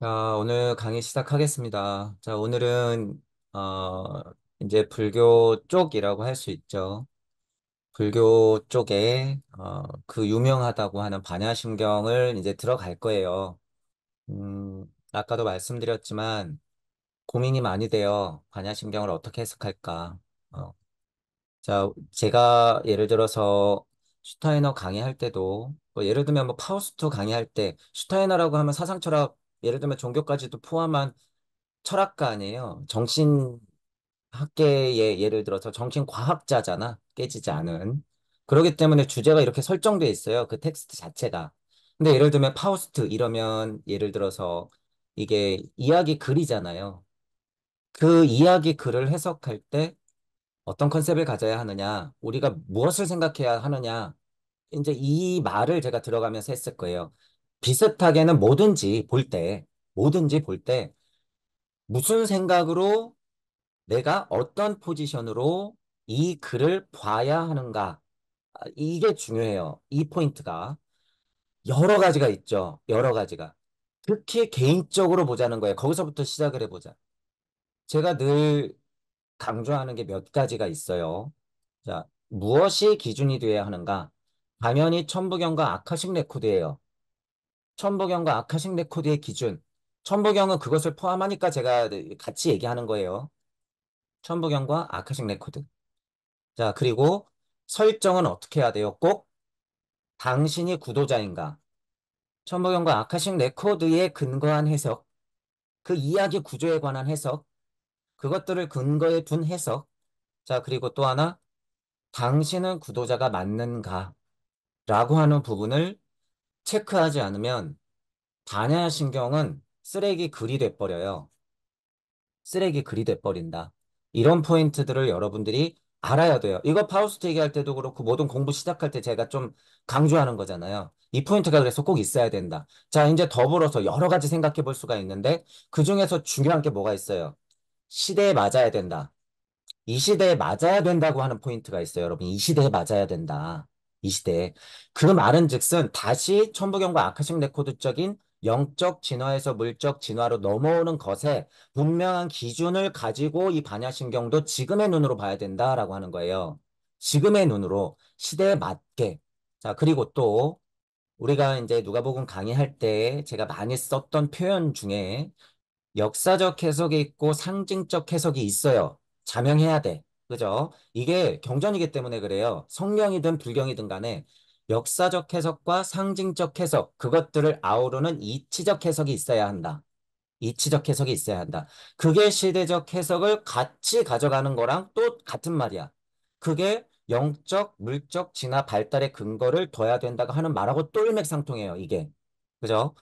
자, 오늘 강의 시작하겠습니다. 자, 오늘은, 어, 이제 불교 쪽이라고 할 수 있죠. 불교 쪽에, 어, 그 유명하다고 하는 반야심경을 이제 들어갈 거예요. 음, 아까도 말씀드렸지만, 고민이 많이 돼요. 반야심경을 어떻게 해석할까. 어, 자, 제가 예를 들어서 슈타이너 강의할 때도, 뭐 예를 들면 뭐 파우스트 강의할 때, 슈타이너라고 하면 사상철학 예를 들면 종교까지도 포함한 철학가 아니에요. 정신학계의 예를 들어서 정신과학자잖아. 깨지지 음. 않은. 그러기 때문에 주제가 이렇게 설정돼 있어요. 그 텍스트 자체가. 근데 예를 들면 파우스트 이러면 예를 들어서 이게 이야기 글이잖아요. 그 이야기 글을 해석할 때 어떤 컨셉을 가져야 하느냐, 우리가 무엇을 생각해야 하느냐, 이제 이 말을 제가 들어가면서 했을 거예요. 비슷하게는 뭐든지 볼 때, 뭐든지 볼 때, 무슨 생각으로 내가 어떤 포지션으로 이 글을 봐야 하는가. 아, 이게 중요해요. 이 포인트가. 여러 가지가 있죠. 여러 가지가. 특히 개인적으로 보자는 거예요. 거기서부터 시작을 해보자. 제가 늘 강조하는 게 몇 가지가 있어요. 자, 무엇이 기준이 돼야 하는가? 당연히 천부경과 아카식 레코드예요. 천부경과 아카식 레코드의 기준. 천부경은 그것을 포함하니까 제가 같이 얘기하는 거예요. 천부경과 아카식 레코드. 자, 그리고 설정은 어떻게 해야 돼요? 꼭 당신이 구도자인가? 천부경과 아카식 레코드의 근거한 해석, 그 이야기 구조에 관한 해석, 그것들을 근거에 둔 해석. 자, 그리고 또 하나, 당신은 구도자가 맞는가? 라고 하는 부분을 체크하지 않으면 반야신경은 쓰레기 글이 돼버려요. 쓰레기 글이 돼버린다. 이런 포인트들을 여러분들이 알아야 돼요. 이거 파우스트 얘기할 때도 그렇고 모든 공부 시작할 때 제가 좀 강조하는 거잖아요. 이 포인트가 그래서 꼭 있어야 된다. 자, 이제 더불어서 여러 가지 생각해 볼 수가 있는데 그중에서 중요한 게 뭐가 있어요? 시대에 맞아야 된다. 이 시대에 맞아야 된다고 하는 포인트가 있어요. 여러분, 이 시대에 맞아야 된다. 이 시대에. 그 말은즉슨 다시 천부경과 아카식 레코드적인 영적 진화에서 물적 진화로 넘어오는 것에 분명한 기준을 가지고 이 반야신경도 지금의 눈으로 봐야 된다라고 하는 거예요. 지금의 눈으로 시대에 맞게. 자, 그리고 또 우리가 이제 누가복음 강의할 때 제가 많이 썼던 표현 중에 역사적 해석이 있고 상징적 해석이 있어요. 자명해야 돼. 그죠? 이게 경전이기 때문에 그래요. 성경이든 불경이든 간에 역사적 해석과 상징적 해석, 그것들을 아우르는 이치적 해석이 있어야 한다. 이치적 해석이 있어야 한다. 그게 시대적 해석을 같이 가져가는 거랑 또 같은 말이야. 그게 영적, 물적 진화 발달의 근거를 둬야 된다고 하는 말하고 똘맥상통해요 이게. 그죠?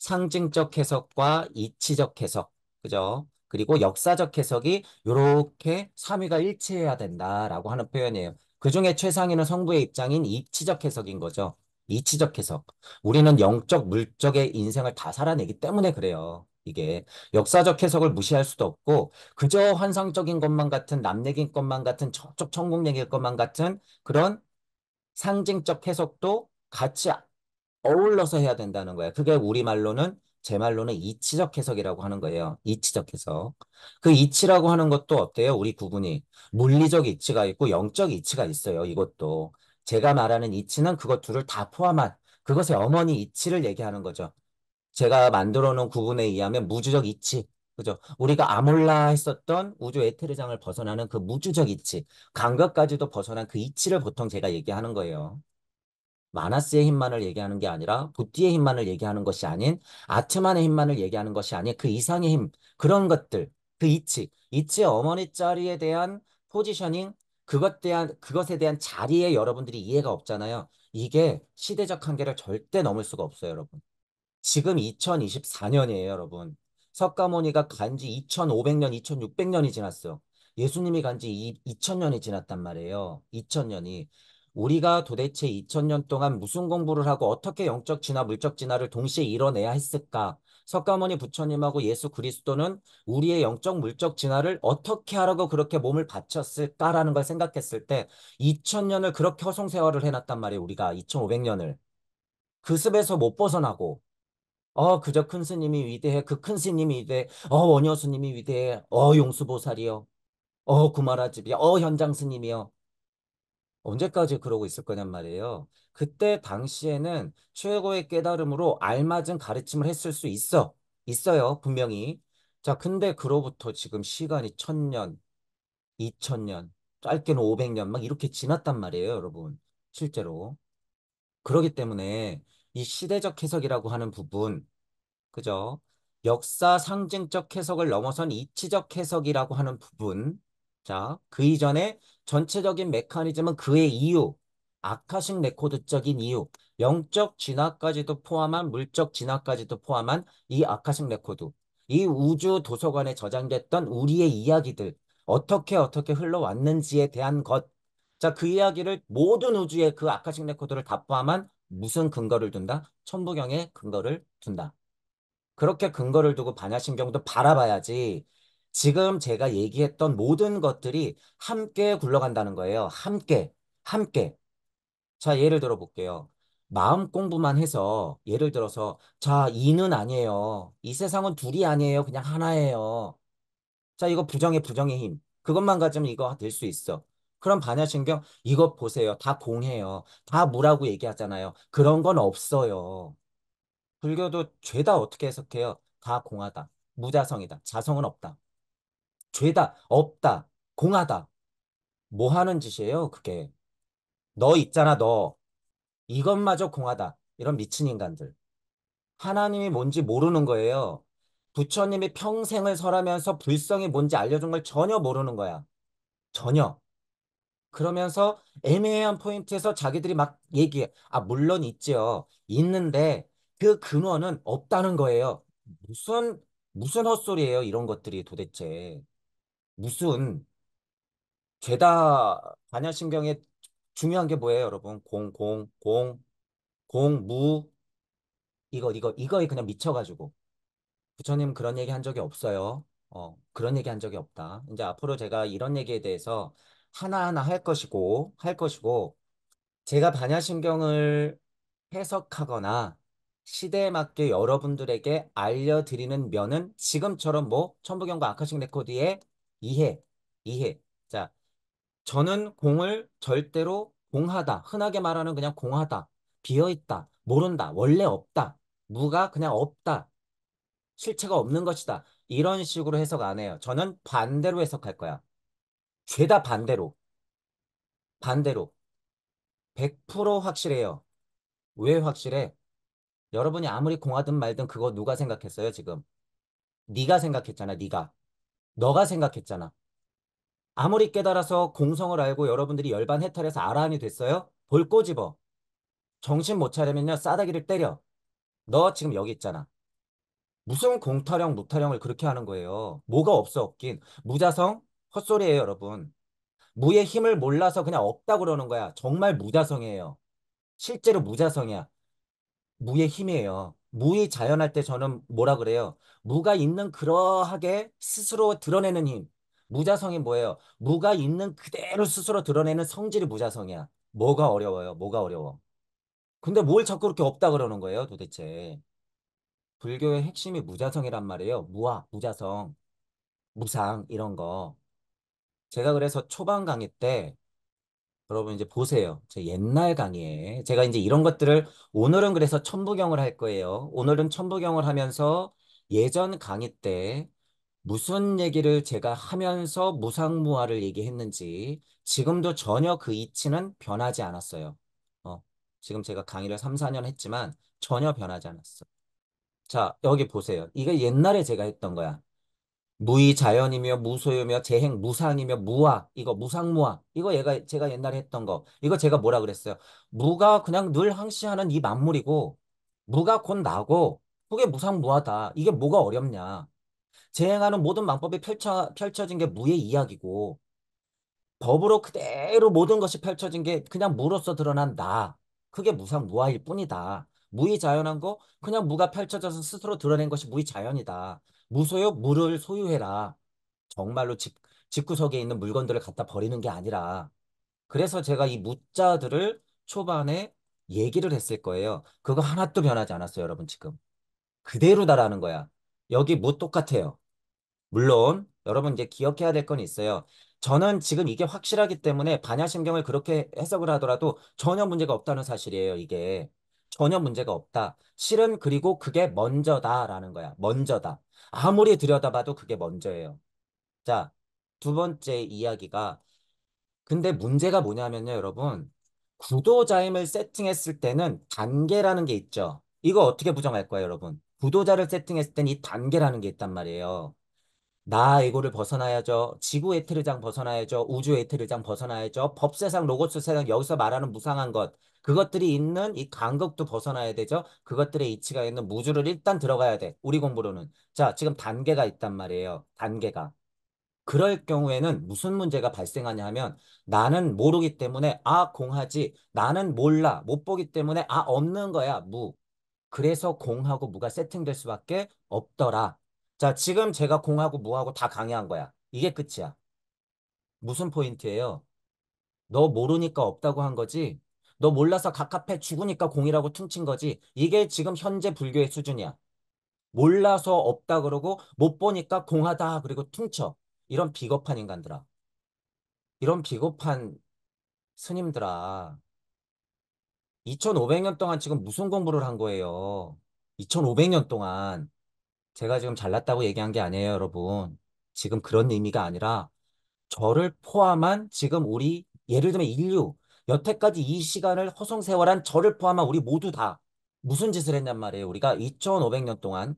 상징적 해석과 이치적 해석. 그죠? 그리고 역사적 해석이 이렇게 3위가 일치해야 된다라고 하는 표현이에요. 그중에 최상위는 성부의 입장인 이치적 해석인 거죠. 이치적 해석. 우리는 영적, 물적의 인생을 다 살아내기 때문에 그래요. 이게 역사적 해석을 무시할 수도 없고 그저 환상적인 것만 같은 남얘기 것만 같은 저쪽 천국 얘기일 것만 같은 그런 상징적 해석도 같이 어울러서 해야 된다는 거예요. 그게 우리말로는 제 말로는 이치적 해석이라고 하는 거예요. 이치적 해석. 그 이치라고 하는 것도 어때요? 우리 구분이 물리적 이치가 있고 영적 이치가 있어요. 이것도 제가 말하는 이치는 그것 둘을 다 포함한 그것의 어머니 이치를 얘기하는 거죠. 제가 만들어 놓은 구분에 의하면 무주적 이치. 그죠? 우리가 아몰라 했었던 우주 에테르장을 벗어나는 그 무주적 이치, 감각까지도 벗어난 그 이치를 보통 제가 얘기하는 거예요. 마나스의 힘만을 얘기하는 게 아니라 부띠의 힘만을 얘기하는 것이 아닌 아트만의 힘만을 얘기하는 것이 아닌 그 이상의 힘 그런 것들 그 이치 이치의 어머니 자리에 대한 포지셔닝 그것 대한 그것에 대한 자리에 여러분들이 이해가 없잖아요. 이게 시대적 한계를 절대 넘을 수가 없어요, 여러분. 지금 2024년이에요, 여러분. 석가모니가 간지 2500년, 2600년이 지났어요. 예수님이 간지 2000년이 지났단 말이에요. 2000년이. 우리가 도대체 2000년 동안 무슨 공부를 하고 어떻게 영적 진화, 물적 진화를 동시에 이뤄내야 했을까? 석가모니 부처님하고 예수 그리스도는 우리의 영적 물적 진화를 어떻게 하라고 그렇게 몸을 바쳤을까라는 걸 생각했을 때 2000년을 그렇게 허송세월을 해놨단 말이에요. 우리가 2500년을. 그 습에서 못 벗어나고 어 그저 큰 스님이 위대해 그 큰 스님이 위대해 어 원효 스님이 위대해 어 용수보살이요 어 구마라집이요 어 현장 스님이요 언제까지 그러고 있을 거냔 말이에요. 그때 당시에는 최고의 깨달음으로 알맞은 가르침을 했을 수 있어. 있어요, 분명히. 자, 근데 그로부터 지금 시간이 1 0 0 0년2 0 0 0년 짧게는 5 0 0년막 이렇게 지났단 말이에요, 여러분. 실제로. 그러기 때문에 이 시대적 해석이라고 하는 부분, 그죠? 역사 상징적 해석을 넘어선 이치적 해석이라고 하는 부분, 자, 그 이전에 전체적인 메커니즘은 그의 이유, 아카식 레코드적인 이유, 영적 진화까지도 포함한 물적 진화까지도 포함한 이 아카식 레코드, 이 우주 도서관에 저장됐던 우리의 이야기들, 어떻게 어떻게 흘러왔는지에 대한 것. 자, 그 이야기를 모든 우주의 그 아카식 레코드를 다 포함한 무슨 근거를 둔다? 천부경의 근거를 둔다. 그렇게 근거를 두고 반야신경도 바라봐야지 지금 제가 얘기했던 모든 것들이 함께 굴러간다는 거예요. 함께, 함께. 자, 예를 들어 볼게요. 마음 공부만 해서 예를 들어서 자, 이는 아니에요. 이 세상은 둘이 아니에요. 그냥 하나예요. 자, 이거 부정의 부정의 힘. 그것만 가지면 이거 될 수 있어. 그럼 반야신경 이것 보세요. 다 공해요. 다 무라고 얘기하잖아요. 그런 건 없어요. 불교도 죄다 어떻게 해석해요? 다 공하다. 무자성이다. 자성은 없다. 죄다, 없다, 공하다. 뭐 하는 짓이에요, 그게. 너 있잖아, 너. 이것마저 공하다. 이런 미친 인간들. 하나님이 뭔지 모르는 거예요. 부처님이 평생을 설하면서 불성이 뭔지 알려준 걸 전혀 모르는 거야. 전혀. 그러면서 애매한 포인트에서 자기들이 막 얘기해. 아, 물론 있지요. 있는데 그 근원은 없다는 거예요. 무슨, 무슨 헛소리예요, 이런 것들이 도대체. 무슨 죄다 반야신경에 중요한 게 뭐예요, 여러분? 공, 공, 공, 공, 무, 이거, 이거, 이거에 그냥 미쳐가지고. 부처님 그런 얘기 한 적이 없어요. 어, 그런 얘기 한 적이 없다. 이제 앞으로 제가 이런 얘기에 대해서 하나하나 할 것이고, 할 것이고, 제가 반야신경을 해석하거나 시대에 맞게 여러분들에게 알려드리는 면은 지금처럼 뭐 천부경과 아카식 레코드에 이해, 이해. 자, 저는 공을 절대로 공하다. 흔하게 말하는 그냥 공하다. 비어있다. 모른다. 원래 없다. 무가 그냥 없다. 실체가 없는 것이다. 이런 식으로 해석 안 해요. 저는 반대로 해석할 거야. 죄다 반대로. 반대로. 100% 확실해요. 왜 확실해? 여러분이 아무리 공하든 말든 그거 누가 생각했어요, 지금? 네가 생각했잖아, 네가. 너가 생각했잖아. 아무리 깨달아서 공성을 알고 여러분들이 열반 해탈해서 아라한이 됐어요? 볼 꼬집어. 정신 못 차리면요. 싸다기를 때려. 너 지금 여기 있잖아. 무슨 공타령, 무타령을 그렇게 하는 거예요. 뭐가 없어 없긴. 무자성? 헛소리예요, 여러분. 무의 힘을 몰라서 그냥 없다 그러는 거야. 정말 무자성이에요. 실제로 무자성이야. 무의 힘이에요. 무의 자연할 때 저는 뭐라 그래요? 무가 있는 그러하게 스스로 드러내는 힘. 무자성이 뭐예요? 무가 있는 그대로 스스로 드러내는 성질이 무자성이야. 뭐가 어려워요? 뭐가 어려워? 근데 뭘 자꾸 그렇게 없다 그러는 거예요, 도대체. 불교의 핵심이 무자성이란 말이에요. 무아, 무자성, 무상 이런 거. 제가 그래서 초반 강의 때 여러분 이제 보세요. 제 옛날 강의에 제가 이제 이런 것들을 오늘은 그래서 천부경을 할 거예요. 오늘은 천부경을 하면서 예전 강의 때 무슨 얘기를 제가 하면서 무상무화를 얘기했는지 지금도 전혀 그 이치는 변하지 않았어요. 어, 지금 제가 강의를 3, 4년 했지만 전혀 변하지 않았어. 자, 여기 보세요. 이게 옛날에 제가 했던 거야. 무의자연이며 무소유며 재행 무상이며 무아 이거 무상무아 이거 얘가 제가 옛날에 했던 거 이거 제가 뭐라 그랬어요 무가 그냥 늘 항시하는 이 만물이고 무가 곧 나고 그게 무상무하다 이게 뭐가 어렵냐 재행하는 모든 방법이 펼쳐, 펼쳐진 게 무의 이야기고 법으로 그대로 모든 것이 펼쳐진 게 그냥 무로서 드러난 나 그게 무상무아일 뿐이다 무의자연한 거 그냥 무가 펼쳐져서 스스로 드러낸 것이 무의자연이다 무소유 물을 소유해라. 정말로 집, 집구석에 있는 물건들을 갖다 버리는 게 아니라 그래서 제가 이 무자들을 초반에 얘기를 했을 거예요. 그거 하나도 변하지 않았어요, 여러분 지금. 그대로다라는 거야. 여기 무 똑같아요. 물론 여러분 이제 기억해야 될 건 있어요. 저는 지금 이게 확실하기 때문에 반야심경을 그렇게 해석을 하더라도 전혀 문제가 없다는 사실이에요, 이게. 전혀 문제가 없다. 실은 그리고 그게 먼저다라는 거야. 먼저다. 아무리 들여다봐도 그게 먼저예요. 자, 두 번째 이야기가 근데 문제가 뭐냐면요, 여러분. 구도자임을 세팅했을 때는 단계라는 게 있죠. 이거 어떻게 부정할 거예요, 여러분? 구도자를 세팅했을 때는 이 단계라는 게 있단 말이에요. 나 에고를 벗어나야죠. 지구 에테르장 벗어나야죠. 우주 에테르장 벗어나야죠. 법 세상, 로봇 고 세상, 여기서 말하는 무상한 것. 그것들이 있는 이 간극도 벗어나야 되죠. 그것들의 이치가 있는 무주를 일단 들어가야 돼. 우리 공부로는. 자, 지금 단계가 있단 말이에요. 단계가. 그럴 경우에는 무슨 문제가 발생하냐 하면 나는 모르기 때문에 아, 공하지. 나는 몰라. 못 보기 때문에 아, 없는 거야. 무. 그래서 공하고 무가 세팅될 수밖에 없더라. 자, 지금 제가 공하고 무하고 다 강의한 거야. 이게 끝이야. 무슨 포인트예요? 너 모르니까 없다고 한 거지. 너 몰라서 갑갑해 죽으니까 공이라고 퉁친 거지. 이게 지금 현재 불교의 수준이야. 몰라서 없다 그러고 못 보니까 공하다 그리고 퉁쳐. 이런 비겁한 인간들아. 이런 비겁한 스님들아. 2500년 동안 지금 무슨 공부를 한 거예요? 2500년 동안 제가 지금 잘났다고 얘기한 게 아니에요, 여러분. 지금 그런 의미가 아니라 저를 포함한 지금 우리 예를 들면 인류 여태까지 이 시간을 허송세월한 저를 포함한 우리 모두 다 무슨 짓을 했냔 말이에요. 우리가 2500년 동안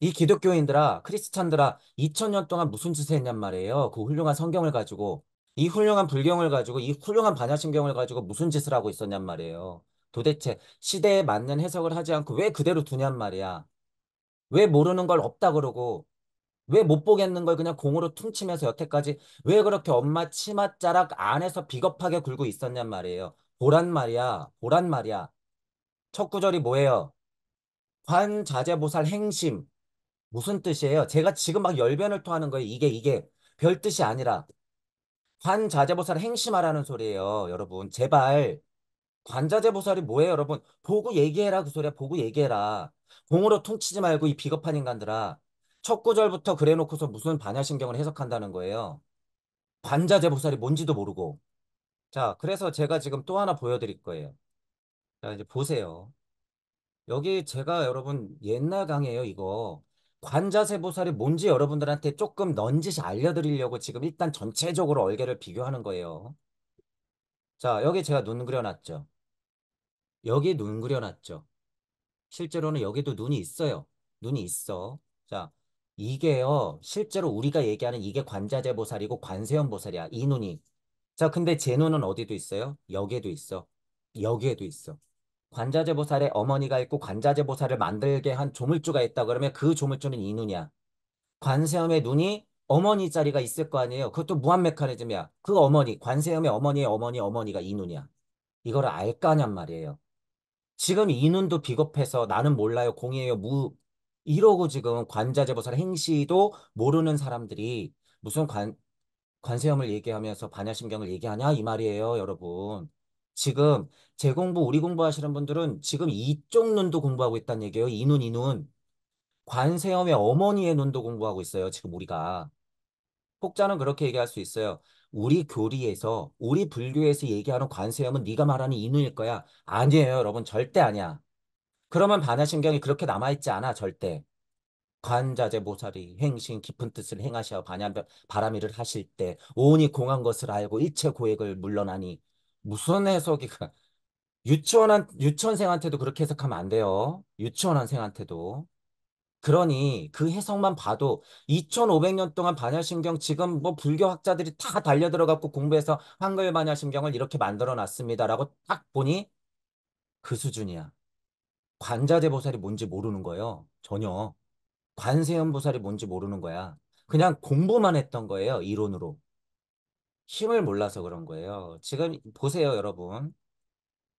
이 기독교인들아 크리스찬들아 2000년 동안 무슨 짓을 했냔 말이에요. 그 훌륭한 성경을 가지고 이 훌륭한 불경을 가지고 이 훌륭한 반야신경을 가지고 무슨 짓을 하고 있었냔 말이에요. 도대체 시대에 맞는 해석을 하지 않고 왜 그대로 두냔 말이야. 왜 모르는 걸 없다 그러고 왜 못 보겠는 걸 그냥 공으로 퉁치면서 여태까지 왜 그렇게 엄마 치맛자락 안에서 비겁하게 굴고 있었냔 말이에요. 보란 말이야. 보란 말이야. 첫 구절이 뭐예요? 관자재보살 행심. 무슨 뜻이에요? 제가 지금 막 열변을 토하는 거예요. 이게 이게 별 뜻이 아니라 관자재보살 행심하라는 소리예요. 여러분 제발 관자재 보살이 뭐예요, 여러분? 보고 얘기해라, 그 소리야. 보고 얘기해라. 공으로 퉁치지 말고 이 비겁한 인간들아. 첫 구절부터 그래놓고서 무슨 반야신경을 해석한다는 거예요. 관자재 보살이 뭔지도 모르고. 자, 그래서 제가 지금 또 하나 보여드릴 거예요. 자, 이제 보세요. 여기 제가 여러분 옛날 강의예요, 이거. 관자재 보살이 뭔지 여러분들한테 조금 넌지시 알려드리려고 지금 일단 전체적으로 얼개를 비교하는 거예요. 자, 여기 제가 눈 그려놨죠. 여기 눈 그려놨죠. 실제로는 여기도 눈이 있어요. 눈이 있어. 자, 이게요. 실제로 우리가 얘기하는 이게 관자재 보살이고 관세음 보살이야. 이 눈이. 자, 근데 제 눈은 어디도 있어요? 여기에도 있어. 여기에도 있어. 관자재 보살의 어머니가 있고 관자재 보살을 만들게 한 조물주가 있다 그러면 그 조물주는 이 눈이야. 관세음의 눈이 어머니 자리가 있을 거 아니에요. 그것도 무한 메커니즘이야. 그 어머니, 관세음의 어머니의 어머니, 어머니가 이눈이야. 이걸 알까냔 말이에요. 지금 이눈도 비겁해서 나는 몰라요, 공이에요, 무 이러고 지금 관자재보살 행시도 모르는 사람들이 무슨 관, 관세음을 얘기하면서 반야심경을 얘기하냐 이 말이에요, 여러분. 지금 제 공부, 우리 공부하시는 분들은 지금 이쪽 눈도 공부하고 있다는 얘기예요. 이 눈, 이 눈. 관세음의 어머니의 눈도 공부하고 있어요, 지금 우리가. 혹자는 그렇게 얘기할 수 있어요. 우리 교리에서 우리 불교에서 얘기하는 관세음은 네가 말하는 인우일 거야. 아니에요, 여러분. 절대 아니야. 그러면 반야신경이 그렇게 남아있지 않아, 절대. 관자재 모살이 행신 깊은 뜻을 행하시어 반야별 바람이를 하실 때 오온이 공한 것을 알고 일체 고액을 물러나니 무슨 해석이가 유치원한 유치원생한테도 그렇게 해석하면 안 돼요. 유치원한생한테도 그러니 그 해석만 봐도 2500년 동안 반야신경 지금 뭐 불교 학자들이 다 달려들어갖고 공부해서 한글 반야신경을 이렇게 만들어 놨습니다라고 딱 보니 그 수준이야. 관자재 보살이 뭔지 모르는 거예요. 전혀. 관세음 보살이 뭔지 모르는 거야. 그냥 공부만 했던 거예요. 이론으로. 힘을 몰라서 그런 거예요. 지금 보세요, 여러분.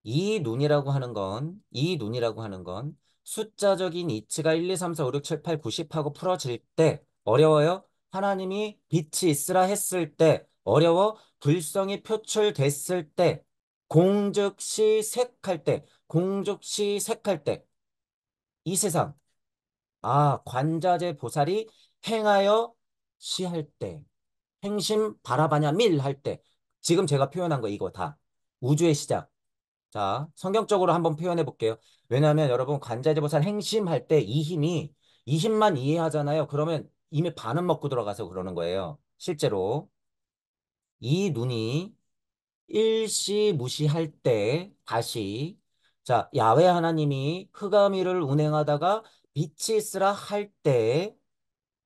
이 눈이라고 하는 건, 이 눈이라고 하는 건 숫자적인 이치가 1, 2, 3, 4, 5, 6, 7, 8, 9, 10하고 풀어질 때 어려워요? 하나님이 빛이 있으라 했을 때 어려워? 불성이 표출됐을 때공적시 색할 때공적시 색할 때 이 세상 아 관자재 보살이 행하여 시할 때 행심 바라바냐 밀 할 때 지금 제가 표현한 거 이거 다 우주의 시작 자 성경적으로 한번 표현해 볼게요 왜냐하면 여러분 관자재보살 행심할 때 이 힘이 이 힘만 이해하잖아요. 그러면 이미 반은 먹고 들어가서 그러는 거예요. 실제로 이 눈이 일시 무시할 때 다시 자 야외 하나님이 흑암이를 운행하다가 빛이 있으라 할 때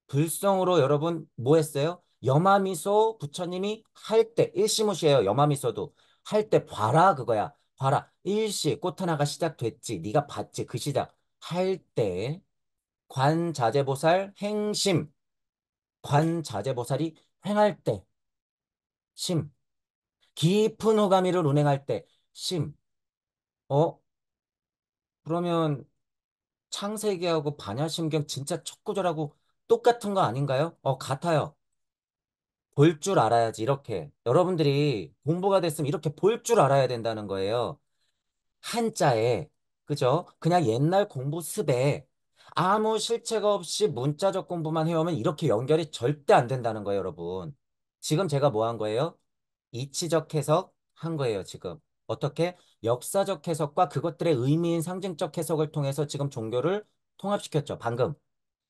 불성으로 여러분 뭐 했어요? 여마미소 부처님이 할 때 일시무시해요. 여마미소도 할 때 봐라 그거야. 봐라. 일시 꽃 하나가 시작됐지. 네가 봤지. 그 시작. 할 때 관자재보살 행심. 관자재보살이 행할 때 심. 깊은 호감이를 운행할 때 심. 어? 그러면 창세기하고 반야심경 진짜 첫 구절하고 똑같은 거 아닌가요? 어, 같아요. 볼줄 알아야지 이렇게 여러분들이 공부가 됐으면 이렇게 볼 줄 알아야 된다는 거예요. 한자에 그죠? 그냥 옛날 공부 습에 아무 실체가 없이 문자적 공부만 해오면 이렇게 연결이 절대 안 된다는 거예요, 여러분. 지금 제가 뭐 한 거예요? 이치적 해석 한 거예요, 지금. 어떻게? 역사적 해석과 그것들의 의미인 상징적 해석을 통해서 지금 종교를 통합시켰죠, 방금.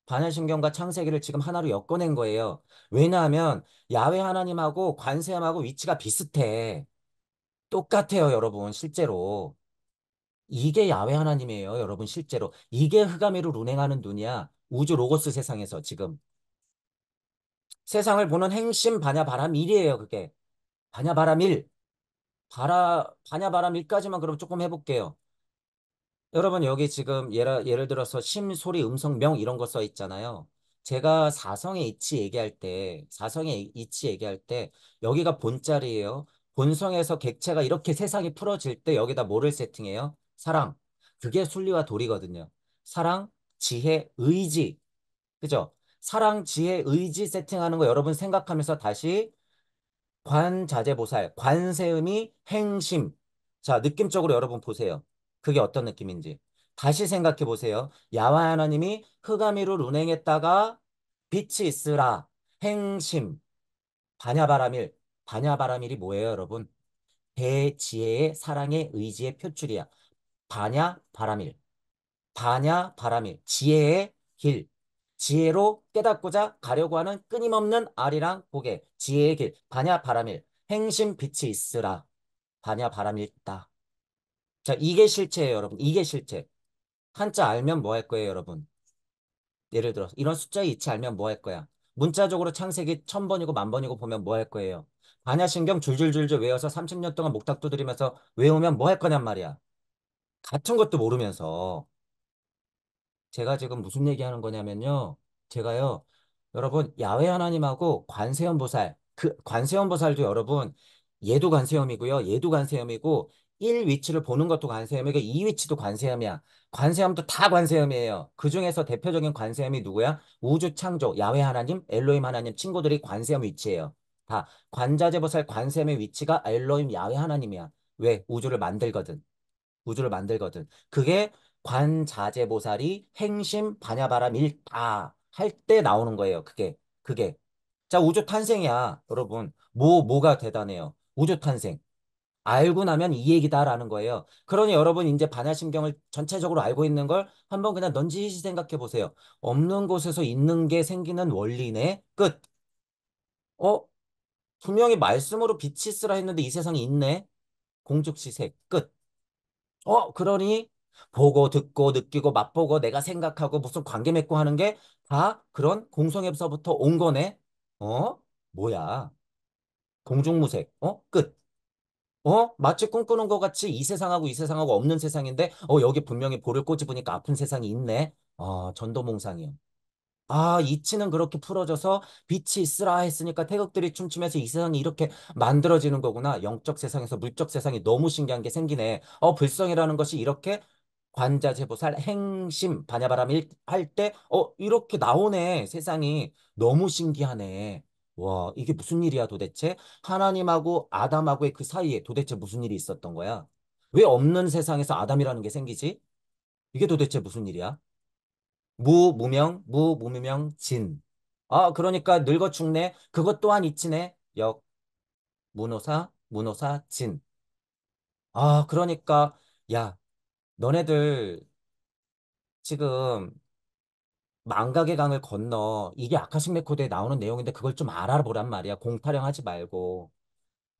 반월신경과 창세기를 지금 하나로 엮어낸 거예요. 왜냐하면 야외 하나님하고 관세함하고 위치가 비슷해. 똑같아요, 여러분, 실제로. 이게 야외 하나님이에요, 여러분, 실제로. 이게 흑암으로 운행하는 눈이야. 우주 로고스 세상에서 지금. 세상을 보는 행심 반야바람1이에요 그게. 반야바람 1. 바라, 반야바람1까지만 그럼 조금 해볼게요. 여러분 여기 지금 예라, 예를 들어서 심, 소리, 음성, 명 이런 거 써 있잖아요. 제가 사성의 이치 얘기할 때, 사성의 이치 얘기할 때 여기가 본자리예요. 본성에서 객체가 이렇게 세상이 풀어질 때 여기다 뭐를 세팅해요? 사랑. 그게 순리와 도리거든요. 사랑, 지혜, 의지. 그죠? 사랑, 지혜, 의지 세팅하는 거 여러분 생각하면서 다시 관자재보살, 관세음이 행심. 자, 느낌적으로 여러분 보세요. 그게 어떤 느낌인지. 다시 생각해 보세요. 야와 하나님이 흑암이로 운행했다가 빛이 있으라. 행심. 반야바람일. 반야바람일이 뭐예요, 여러분? 대지혜의 사랑의 의지의 표출이야. 반야바람일. 반야바람일. 지혜의 길. 지혜로 깨닫고자 가려고 하는 끊임없는 아리랑 고개. 지혜의 길. 반야바람일. 행심 빛이 있으라. 반야바람일 있다. 자, 이게 실체예요, 여러분. 이게 실체. 한자 알면 뭐 할 거예요, 여러분? 예를 들어 서 이런 숫자의 이치 알면 뭐 할 거야? 문자적으로 창세기 천번이고 만번이고 보면 뭐 할 거예요? 반야신경 줄줄줄줄 외워서 30년 동안 목탁 두드리면서 외우면 뭐 할 거냔 말이야. 같은 것도 모르면서 제가 지금 무슨 얘기하는 거냐면요. 제가요. 여러분 야외 하나님하고 관세음보살 그 관세음보살도 여러분 얘도 관세음이고요. 얘도 관세음이고 1 위치를 보는 것도 관세음이고 2 그러니까 위치도 관세음이야. 관세음도 다 관세음이에요. 그중에서 대표적인 관세음이 누구야? 우주 창조, 야외 하나님, 엘로임 하나님 친구들이 관세음 위치예요. 다 관자재보살 관세음의 위치가 엘로임 야외 하나님이야. 왜? 우주를 만들거든. 우주를 만들거든. 그게 관자재보살이 행심 반야바람 일다 할 때 나오는 거예요. 그게 그게 자 우주 탄생이야 여러분 뭐 뭐가 대단해요. 우주 탄생 알고 나면 이 얘기다라는 거예요. 그러니 여러분 이제 반야심경을 전체적으로 알고 있는 걸 한번 그냥 넌지시 생각해 보세요. 없는 곳에서 있는 게 생기는 원리네. 끝. 어? 분명히 말씀으로 빛이 쓰라 했는데 이 세상에 있네. 공적시색 끝. 어? 그러니 보고 듣고 느끼고 맛보고 내가 생각하고 무슨 관계 맺고 하는 게 다 그런 공성에서부터 온 거네. 어? 뭐야. 공중무색. 어? 끝. 어? 마치 꿈꾸는 것 같이 이 세상하고 이 세상하고 없는 세상인데, 어, 여기 분명히 볼을 꼬집으니까 아픈 세상이 있네. 어, 전도몽상이요. 아, 이치는 그렇게 풀어져서 빛이 있으라 했으니까 태극들이 춤추면서 이 세상이 이렇게 만들어지는 거구나. 영적 세상에서 물적 세상이 너무 신기한 게 생기네. 어, 불성이라는 것이 이렇게 관자제보살 행심 반야바람 할 때, 어, 이렇게 나오네. 세상이 너무 신기하네. 와, 이게 무슨 일이야 도대체? 하나님하고 아담하고의 그 사이에 도대체 무슨 일이 있었던 거야? 왜 없는 세상에서 아담이라는 게 생기지? 이게 도대체 무슨 일이야? 무, 무명, 무, 무명, 진. 아, 그러니까 늙어 죽네. 그것 또한 이치네. 역, 문호사, 문호사, 진. 아, 그러니까, 야, 너네들 지금 망각의 강을 건너 이게 아카식 레코드에 나오는 내용인데 그걸 좀 알아보란 말이야. 공타령하지 말고.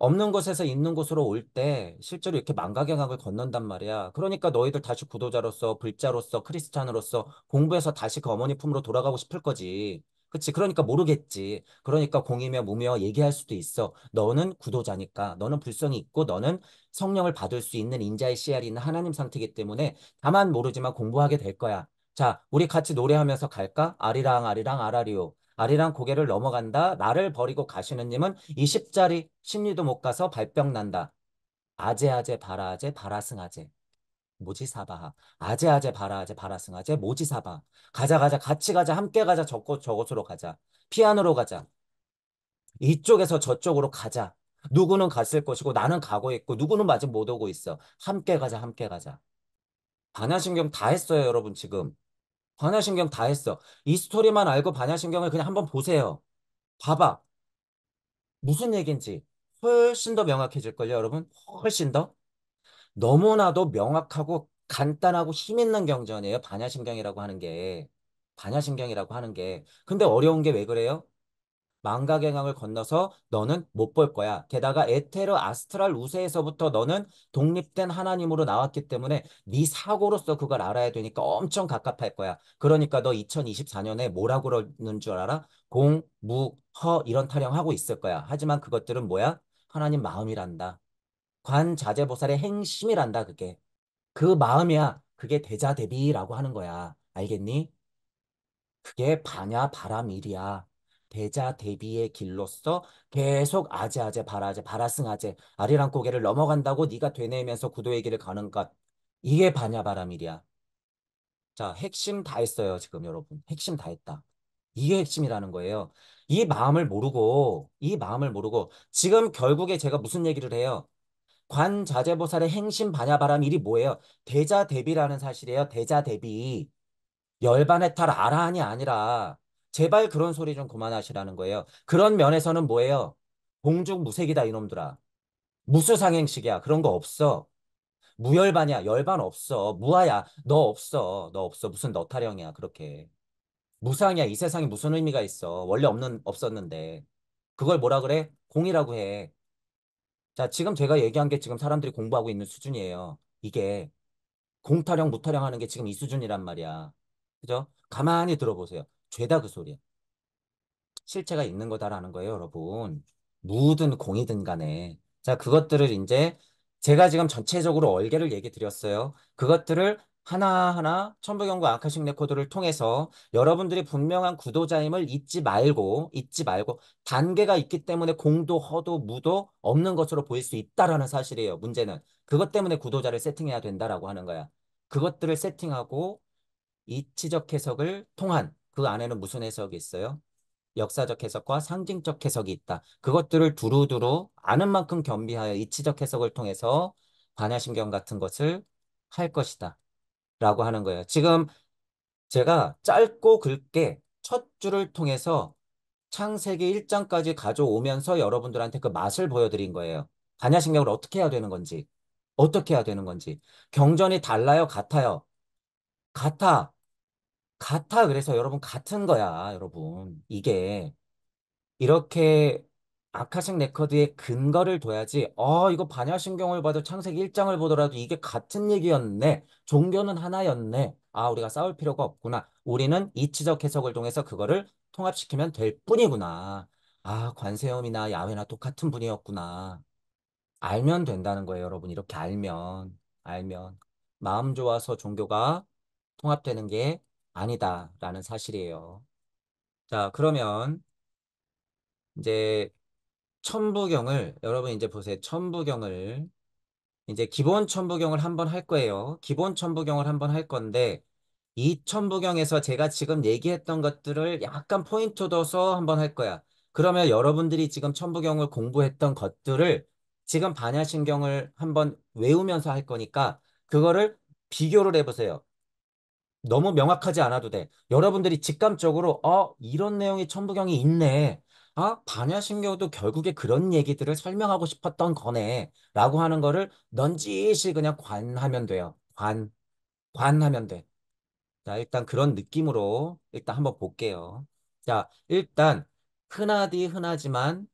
없는 곳에서 있는 곳으로 올 때 실제로 이렇게 망각의 강을 건넌단 말이야. 그러니까 너희들 다시 구도자로서 불자로서 크리스찬으로서 공부해서 다시 그 어머니 품으로 돌아가고 싶을 거지. 그치 그러니까 모르겠지. 그러니까 공이며 무며 얘기할 수도 있어. 너는 구도자니까. 너는 불성이 있고 너는 성령을 받을 수 있는 인자의 씨알이 있는 하나님 상태이기 때문에 다만 모르지만 공부하게 될 거야. 자, 우리 같이 노래하면서 갈까? 아리랑 아리랑 아라리오. 아리랑 고개를 넘어간다. 나를 버리고 가시는 님은 2 0자리심리도못 가서 발병 난다. 아재아재바라아재바라승아재 모지사바하. 아재아재바라아재바라승아재 모지사바. 가자 가자 같이 가자 함께 가자 저곳 저곳으로 가자. 피안으로 가자. 이쪽에서 저쪽으로 가자. 누구는 갔을 것이고 나는 가고 있고 누구는 아직 못 오고 있어. 함께 가자 함께 가자. 반야신경 다 했어요 여러분 지금. 반야신경 다 했어. 이 스토리만 알고 반야신경을 그냥 한번 보세요. 봐봐. 무슨 얘기인지 훨씬 더 명확해질걸요, 여러분? 훨씬 더? 너무나도 명확하고 간단하고 힘 있는 경전이에요. 반야신경이라고 하는 게. 반야신경이라고 하는 게. 근데 어려운 게 왜 그래요? 망각행항을 건너서 너는 못 볼 거야. 게다가 에테르 아스트랄 우세에서부터 너는 독립된 하나님으로 나왔기 때문에 네 사고로서 그걸 알아야 되니까 엄청 갑갑할 거야. 그러니까 너 2024년에 뭐라고 그러는 줄 알아? 공, 무, 허 이런 타령하고 있을 거야. 하지만 그것들은 뭐야? 하나님 마음이란다. 관자재보살의 행심이란다 그게. 그 마음이야. 그게 대자대비라고 하는 거야. 알겠니? 그게 반야 바람일이야. 대자 대비의 길로서 계속 아재 아재 바라재 바라승 아재 아리랑 고개를 넘어간다고 네가 되뇌면서 구도의 길을 가는 것 이게 반야바람일이야. 자 핵심 다 했어요 지금 여러분 핵심 다 했다. 이게 핵심이라는 거예요. 이 마음을 모르고 이 마음을 모르고 지금 결국에 제가 무슨 얘기를 해요? 관자재보살의 행심 반야바람일이 뭐예요? 대자 대비라는 사실이에요. 대자 대비 열반의 탈 아라한이 아니라 제발 그런 소리 좀 그만하시라는 거예요. 그런 면에서는 뭐예요? 공중 무색이다 이놈들아. 무수상행식이야. 그런 거 없어. 무열반이야. 열반 없어. 무아야. 너 없어. 너 없어. 무슨 너타령이야. 그렇게. 무상이야. 이 세상에 무슨 의미가 있어. 원래 없는 없었는데. 그걸 뭐라 그래? 공이라고 해. 자, 지금 제가 얘기한 게 지금 사람들이 공부하고 있는 수준이에요. 이게 공타령, 무타령 하는 게 지금 이 수준이란 말이야. 그죠? 가만히 들어보세요. 죄다 그 소리야. 실체가 있는 거다라는 거예요, 여러분. 무든 공이든 간에. 자, 그것들을 이제 제가 지금 전체적으로 얼개를 얘기 드렸어요. 그것들을 하나하나 천부경과 아카식 레코드를 통해서 여러분들이 분명한 구도자임을 잊지 말고 잊지 말고 단계가 있기 때문에 공도 허도 무도 없는 것으로 보일 수 있다라는 사실이에요. 문제는 그것 때문에 구도자를 세팅해야 된다라고 하는 거야. 그것들을 세팅하고 이치적 해석을 통한 그 안에는 무슨 해석이 있어요? 역사적 해석과 상징적 해석이 있다. 그것들을 두루두루 아는 만큼 겸비하여 이치적 해석을 통해서 반야심경 같은 것을 할 것이다. 라고 하는 거예요. 지금 제가 짧고 굵게 첫 줄을 통해서 창세기 1장까지 가져오면서 여러분들한테 그 맛을 보여드린 거예요. 반야심경을 어떻게 해야 되는 건지, 어떻게 해야 되는 건지. 경전이 달라요, 같아요? 같아. 같아. 그래서 여러분 같은 거야, 여러분. 이게 이렇게 아카식 레코드의 근거를 둬야지. 어, 이거 반야신경을 봐도 창세기 1장을 보더라도 이게 같은 얘기였네. 종교는 하나였네. 아, 우리가 싸울 필요가 없구나. 우리는 이치적 해석을 통해서 그거를 통합시키면 될 뿐이구나. 아, 관세음이나 야훼나 똑같은 분이었구나. 알면 된다는 거예요, 여러분. 이렇게 알면, 알면. 마음 좋아서 종교가 통합되는 게 아니다라는 사실이에요. 자, 그러면 이제 천부경을 여러분 이제 보세요. 천부경을 이제 기본 천부경을 한번 할 거예요. 기본 천부경을 한번 할 건데 이 천부경에서 제가 지금 얘기했던 것들을 약간 포인트 둬서 한번 할 거야. 그러면 여러분들이 지금 천부경을 공부했던 것들을 지금 반야신경을 한번 외우면서 할 거니까 그거를 비교를 해보세요. 너무 명확하지 않아도 돼. 여러분들이 직감적으로 어 이런 내용이 천부경이 있네. 아 반야신경도 결국에 그런 얘기들을 설명하고 싶었던 거네라고 하는 거를 넌지시 그냥 관하면 돼요. 관 관하면 돼. 자 일단 그런 느낌으로 일단 한번 볼게요. 자 일단 흔하디 흔하지만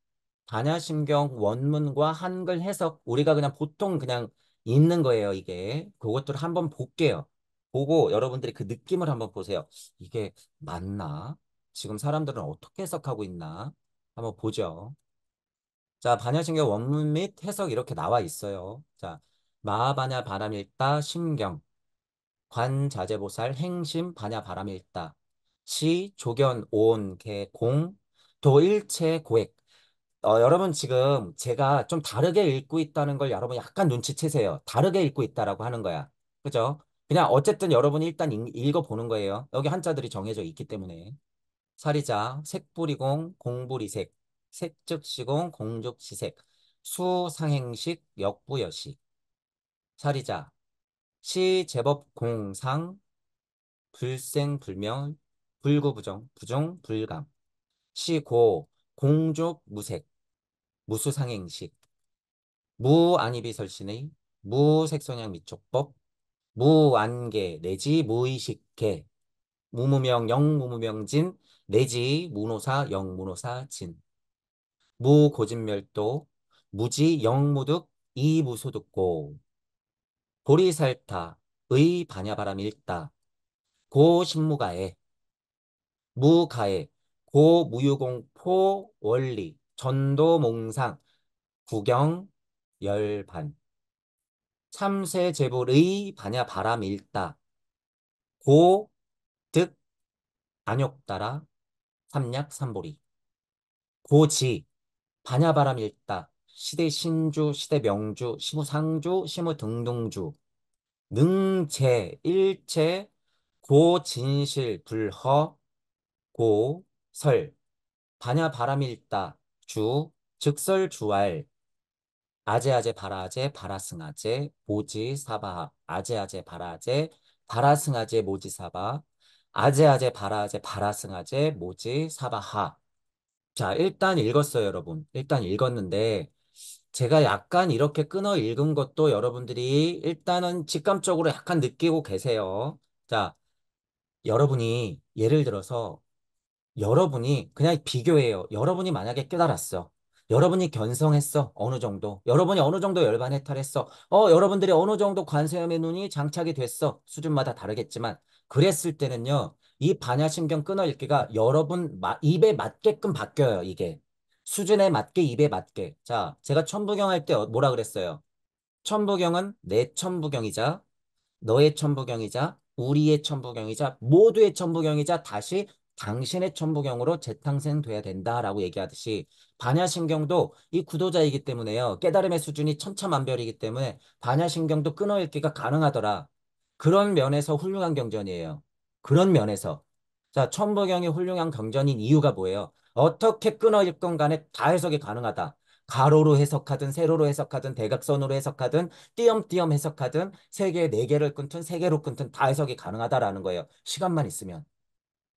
반야신경 원문과 한글 해석 우리가 그냥 보통 그냥 있는 거예요 이게 그것들을 한번 볼게요. 보고 여러분들이 그 느낌을 한번 보세요. 이게 맞나? 지금 사람들은 어떻게 해석하고 있나? 한번 보죠. 자, 반야신경 원문 및 해석 이렇게 나와 있어요. 자, 마하바냐 바람일다 신경 관자재보살 행심 바냐 바람일다 시 조견 온 개 공 도일체 고액 어, 여러분 지금 제가 좀 다르게 읽고 있다는 걸 여러분 약간 눈치채세요. 다르게 읽고 있다라고 하는 거야. 그죠? 그냥 어쨌든 여러분이 일단 읽, 어보는 거예요. 여기 한자들이 정해져 있기 때문에. 사리자, 색불이공, 공불이색, 색즉시공, 공즉시색, 수상행식, 역부여식. 사리자, 시 제법 공상, 불생불멸, 불구부정, 부정, 불감. 시고, 공족, 무색, 무수상행식, 무안입비 설신의 무색성향 미촉법, 무완계 내지 무의식계 무무명 영무무명진 내지 무노사 영무노사진 무고진멸도 무지 영무득 이무소득고 보리살타 의 반야바람 일다 고신무가에 무가에 고무유공포 원리 전도몽상 구경 열반 참새 재벌의 반야 바람 읽다고득 안욕 따라 삼약 삼보리 고지 반야 바람 일다 시대 신주 시대 명주 시무 상주 시무 등등주 능체 일체 고 진실 불허 고설 반야 바람 일다 주 즉설 주알 아제아제 바라아제 바라승아제 모지사바 아제아제 바라아제 바라승아제 모지사바 아제아제 바라아제 바라승아제 모지사바하 자 일단 읽었어요 여러분 일단 읽었는데 제가 약간 이렇게 끊어 읽은 것도 여러분들이 일단은 직감적으로 약간 느끼고 계세요 자 여러분이 예를 들어서 여러분이 그냥 비교해요 여러분이 만약에 깨달았어 여러분이 견성했어. 어느 정도. 여러분이 어느 정도 열반 해탈했어. 어, 여러분들이 어느 정도 관세음의 눈이 장착이 됐어. 수준마다 다르겠지만 그랬을 때는요. 이 반야신경 끊어 읽기가 여러분 입에 맞게끔 바뀌어요. 이게. 수준에 맞게 입에 맞게. 자, 제가 천부경 할때 어, 뭐라 그랬어요? 천부경은 내 천부경이자 너의 천부경이자 우리의 천부경이자 모두의 천부경이자 다시 당신의 천부경으로 재탕생돼야 된다라고 얘기하듯이 반야신경도 이 구도자이기 때문에요. 깨달음의 수준이 천차만별이기 때문에 반야신경도 끊어읽기가 가능하더라. 그런 면에서 훌륭한 경전이에요. 그런 면에서. 자, 천부경이 훌륭한 경전인 이유가 뭐예요? 어떻게 끊어읽건 간에 다 해석이 가능하다. 가로로 해석하든 세로로 해석하든 대각선으로 해석하든 띄엄띄엄 해석하든 세 개, 네 개를 끊든 세 개로 끊든 다 해석이 가능하다라는 거예요. 시간만 있으면.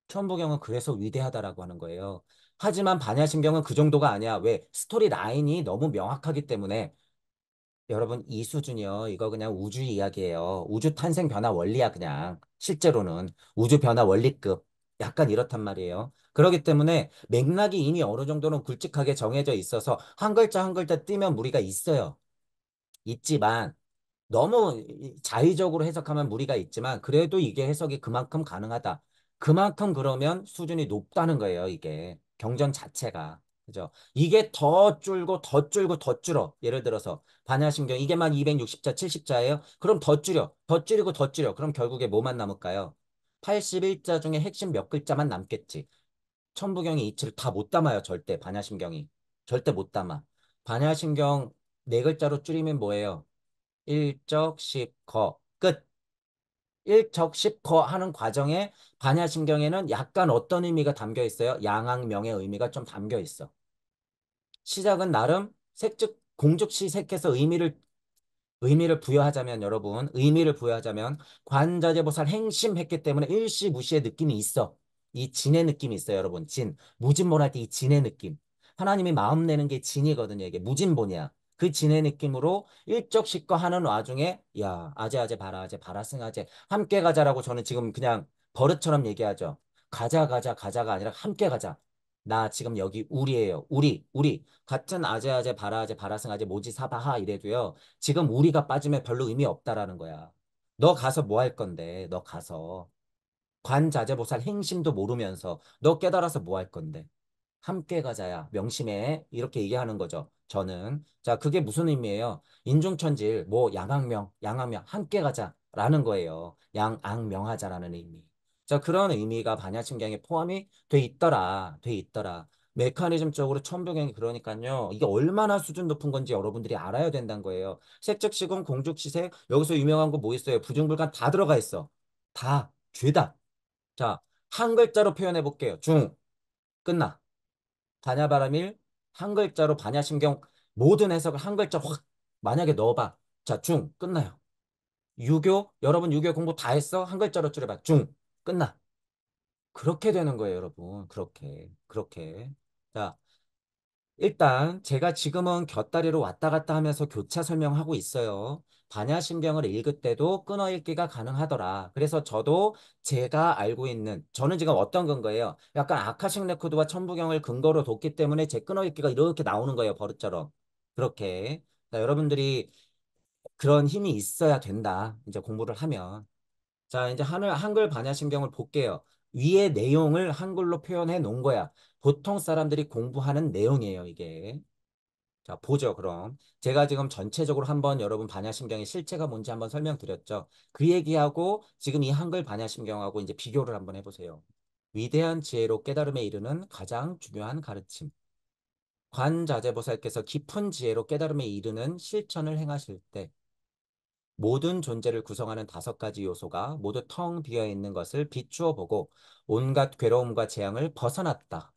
천부경은 그래서 위대하다라고 하는 거예요. 하지만 반야심경은 그 정도가 아니야. 왜? 스토리 라인이 너무 명확하기 때문에 여러분 이 수준이요. 이거 그냥 우주 이야기예요. 우주 탄생 변화 원리야 그냥. 실제로는 우주 변화 원리급. 약간 이렇단 말이에요. 그렇기 때문에 맥락이 이미 어느 정도는 굵직하게 정해져 있어서 한 글자 한 글자 뛰면 무리가 있어요. 있지만 너무 자의적으로 해석하면 무리가 있지만 그래도 이게 해석이 그만큼 가능하다. 그만큼 그러면 수준이 높다는 거예요, 이게. 경전 자체가. 그죠? 이게 더 줄고 더 줄고 더 줄어. 예를 들어서 반야심경 이게만 260자, 70자예요. 그럼 더 줄여. 더 줄이고 더 줄여. 그럼 결국에 뭐만 남을까요? 81자 중에 핵심 몇 글자만 남겠지. 천부경이 이치를 다 못 담아요. 절대 반야심경이. 절대 못 담아. 반야심경 네 글자로 줄이면 뭐예요? 일적, 십거, 끝. 일적십거 하는 과정에 반야심경에는 약간 어떤 의미가 담겨 있어요? 양악명의 의미가 좀 담겨 있어. 시작은 나름 색즉 공적시색해서 의미를 의미를 부여하자면 여러분 의미를 부여하자면 관자재보살 행심했기 때문에 일시무시의 느낌이 있어. 이 진의 느낌이 있어요 여러분. 진. 무진본할 때 이 진의 느낌. 하나님이 마음 내는 게 진이거든요. 이게 무진본이야. 그 진의 느낌으로 일적식과 하는 와중에 야 아재 아재 바라 아재 바라승 아재 함께 가자라고 저는 지금 그냥 버릇처럼 얘기하죠. 가자 가자 가자가 아니라 함께 가자. 나 지금 여기 우리예요. 우리 우리 같은 아재 아재 바라 아재 바라승 아재 모지 사바하 이래도요. 지금 우리가 빠지면 별로 의미 없다라는 거야. 너 가서 뭐 할 건데 너 가서 관자재보살 행심도 모르면서 너 깨달아서 뭐 할 건데 함께 가자야 명심해 이렇게 얘기하는 거죠. 저는 자 그게 무슨 의미예요? 인중천질 뭐 양악명 양악명 함께 가자라는 거예요. 양악명하자라는 의미. 자 그런 의미가 반야심경에 포함이 돼 있더라 돼 있더라. 메커니즘적으로 천부경이 그러니까요. 이게 얼마나 수준 높은 건지 여러분들이 알아야 된다는 거예요. 색적시공공죽시색 여기서 유명한 거 뭐 있어요? 부중불간 다 들어가 있어. 다 죄다. 자 한 글자로 표현해 볼게요. 중 끝나. 반야바라밀한 글자로 반야심경 모든 해석을 한 글자 확 만약에 넣어봐. 자, 중 끝나요. 유교 여러분 유교 공부 다 했어? 한 글자로 줄여봐. 중 끝나. 그렇게 되는 거예요, 여러분. 그렇게 그렇게. 자, 일단 제가 지금은 곁다리로 왔다 갔다 하면서 교차 설명하고 있어요. 반야신경을 읽을 때도 끊어 읽기가 가능하더라. 그래서 저도 제가 알고 있는 저는 지금 어떤 근거예요? 약간 아카식 레코드와 천부경을 근거로 뒀기 때문에 제 끊어 읽기가 이렇게 나오는 거예요. 버릇처럼. 그렇게. 여러분들이 그런 힘이 있어야 된다. 이제 공부를 하면. 자, 이제 한글, 한글 반야신경을 볼게요. 위의 내용을 한글로 표현해 놓은 거야. 보통 사람들이 공부하는 내용이에요, 이게. 자, 보죠, 그럼. 제가 지금 전체적으로 한번 여러분 반야심경의 실체가 뭔지 한번 설명드렸죠. 그 얘기하고 지금 이 한글 반야심경하고 이제 비교를 한번 해보세요. 위대한 지혜로 깨달음에 이르는 가장 중요한 가르침. 관자재보살께서 깊은 지혜로 깨달음에 이르는 실천을 행하실 때 모든 존재를 구성하는 다섯 가지 요소가 모두 텅 비어 있는 것을 비추어 보고 온갖 괴로움과 재앙을 벗어났다.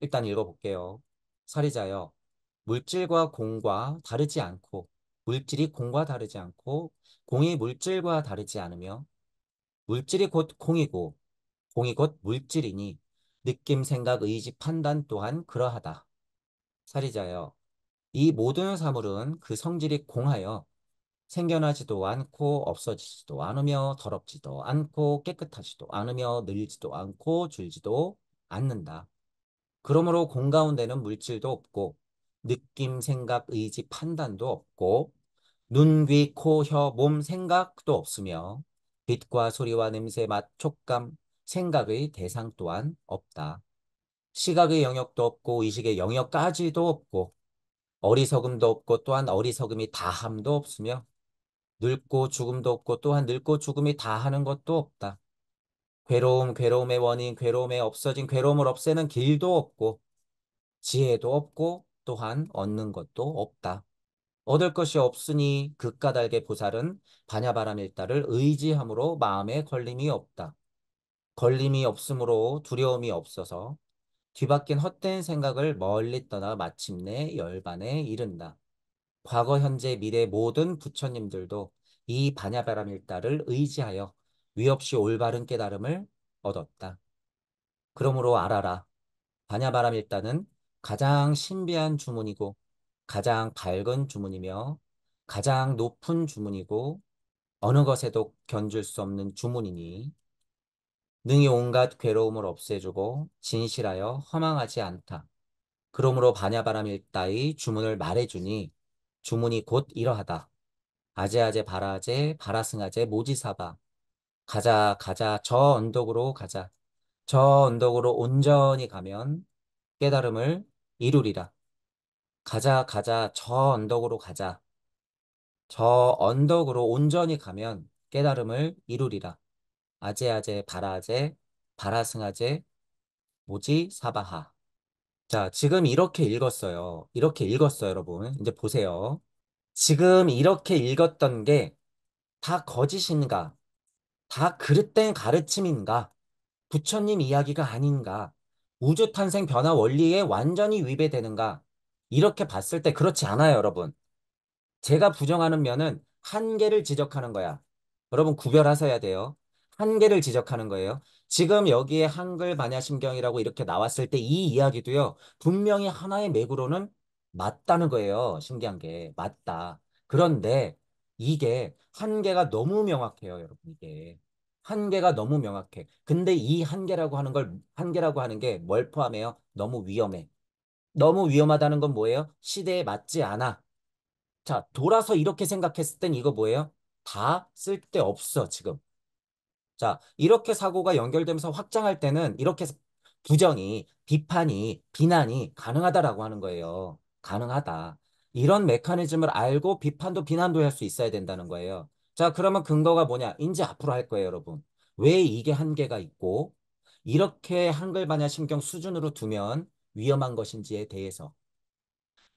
일단 읽어볼게요. 사리자여 물질과 공과 다르지 않고 물질이 공과 다르지 않고 공이 물질과 다르지 않으며 물질이 곧 공이고 공이 곧 물질이니 느낌, 생각, 의지, 판단 또한 그러하다. 사리자여 이 모든 사물은 그 성질이 공하여 생겨나지도 않고 없어지지도 않으며 더럽지도 않고 깨끗하지도 않으며 늘지도 않고 줄지도 않는다. 그러므로 공 가운데는 물질도 없고 느낌, 생각, 의지, 판단도 없고 눈, 귀, 코, 혀, 몸 생각도 없으며 빛과 소리와 냄새, 맛, 촉감, 생각의 대상 또한 없다. 시각의 영역도 없고 의식의 영역까지도 없고 어리석음도 없고 또한 어리석음이 다함도 없으며 늙고 죽음도 없고 또한 늙고 죽음이 다하는 것도 없다. 괴로움, 괴로움의 원인, 괴로움의 없어진 괴로움을 없애는 길도 없고 지혜도 없고 또한 얻는 것도 없다. 얻을 것이 없으니 극가달게 보살은 반야바람일다를 의지함으로 마음에 걸림이 없다. 걸림이 없으므로 두려움이 없어서 뒤바뀐 헛된 생각을 멀리 떠나 마침내 열반에 이른다. 과거, 현재, 미래 모든 부처님들도 이 반야바람일다를 의지하여 위없이 올바른 깨달음을 얻었다. 그러므로 알아라. 반야바람 일단은 가장 신비한 주문이고 가장 밝은 주문이며 가장 높은 주문이고 어느 것에도 견줄 수 없는 주문이니 능히 온갖 괴로움을 없애주고 진실하여 허망하지 않다. 그러므로 반야바람 일따이 주문을 말해주니 주문이 곧 이러하다. 아재아재바라재바라승아재 모지사바 가자, 가자, 저 언덕으로 가자. 저 언덕으로 온전히 가면 깨달음을 이루리라. 가자, 가자, 저 언덕으로 가자. 저 언덕으로 온전히 가면 깨달음을 이루리라. 아제아제 바라제 바라승아제 모지 사바하. 자, 지금 이렇게 읽었어요. 이렇게 읽었어요, 여러분. 이제 보세요. 지금 이렇게 읽었던 게 다 거짓인가? 다 그릇된 가르침인가? 부처님 이야기가 아닌가? 우주 탄생 변화 원리에 완전히 위배되는가? 이렇게 봤을 때 그렇지 않아요, 여러분. 제가 부정하는 면은 한계를 지적하는 거야. 여러분 구별하셔야 돼요. 한계를 지적하는 거예요. 지금 여기에 한글 반야심경이라고 이렇게 나왔을 때 이 이야기도요. 분명히 하나의 맥으로는 맞다는 거예요. 신기한 게 맞다. 그런데 이게 한계가 너무 명확해요, 여러분. 이게 한계가 너무 명확해. 근데 이 한계라고 하는 걸 한계라고 하는 게 뭘 포함해요? 너무 위험해. 너무 위험하다는 건 뭐예요? 시대에 맞지 않아. 자, 돌아서 이렇게 생각했을 땐 이거 뭐예요? 다 쓸데없어, 지금. 자, 이렇게 사고가 연결되면서 확장할 때는 이렇게 부정이, 비판이, 비난이 가능하다라고 하는 거예요. 가능하다. 이런 메커니즘을 알고 비판도 비난도 할 수 있어야 된다는 거예요. 자, 그러면 근거가 뭐냐? 인제 앞으로 할 거예요, 여러분. 왜 이게 한계가 있고 이렇게 한글 반야 신경 수준으로 두면 위험한 것인지에 대해서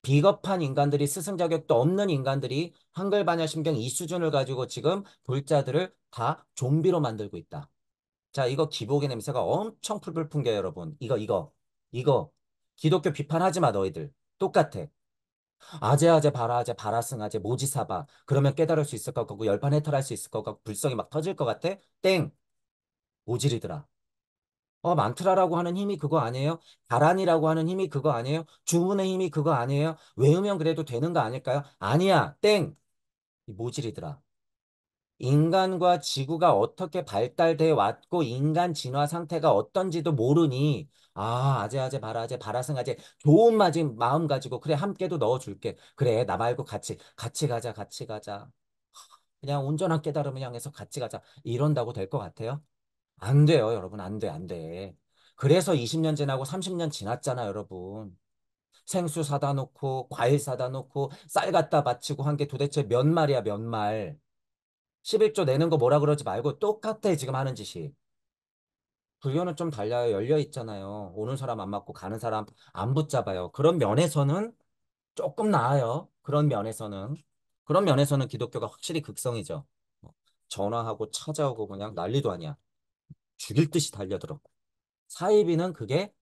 비겁한 인간들이 스승 자격도 없는 인간들이 한글 반야 신경 이 수준을 가지고 지금 골자들을 다 좀비로 만들고 있다. 자, 이거 기복의 냄새가 엄청 풀풀 풍겨요, 여러분. 이거, 이거, 이거. 기독교 비판하지 마, 너희들. 똑같아. 아재아재 바라아재 바라승아재 모지사바 그러면 깨달을 수 있을 것 같고 열판 해탈할 수 있을 것 같고 불성이 막 터질 것 같아 땡 오지리더라 어 만트라라고 하는 힘이 그거 아니에요 바란이라고 하는 힘이 그거 아니에요 주문의 힘이 그거 아니에요 외우면 그래도 되는 거 아닐까요 아니야 땡 모질이더라 인간과 지구가 어떻게 발달돼 왔고 인간 진화 상태가 어떤지도 모르니 아, 아재, 아재, 바라, 아재, 바라승, 아재. 좋은 마음, 마음 가지고, 그래, 함께도 넣어줄게. 그래, 나 말고 같이, 같이 가자, 같이 가자. 그냥 온전한 깨달음을 향해서 같이 가자. 이런다고 될 것 같아요? 안 돼요, 여러분. 안 돼, 안 돼. 그래서 20년 지나고 30년 지났잖아, 여러분. 생수 사다 놓고, 과일 사다 놓고, 쌀 갖다 바치고 한 게 도대체 몇 말이야, 몇 말. 11조 내는 거 뭐라 그러지 말고 똑같아, 지금 하는 짓이. 불교는 좀 달려요. 열려 있잖아요. 오는 사람 안 맞고 가는 사람 안 붙잡아요. 그런 면에서는 조금 나아요. 그런 면에서는. 그런 면에서는 기독교가 확실히 극성이죠. 뭐 전화하고 찾아오고 그냥 난리도 아니야. 죽일 듯이 달려들어. 사이비는 그게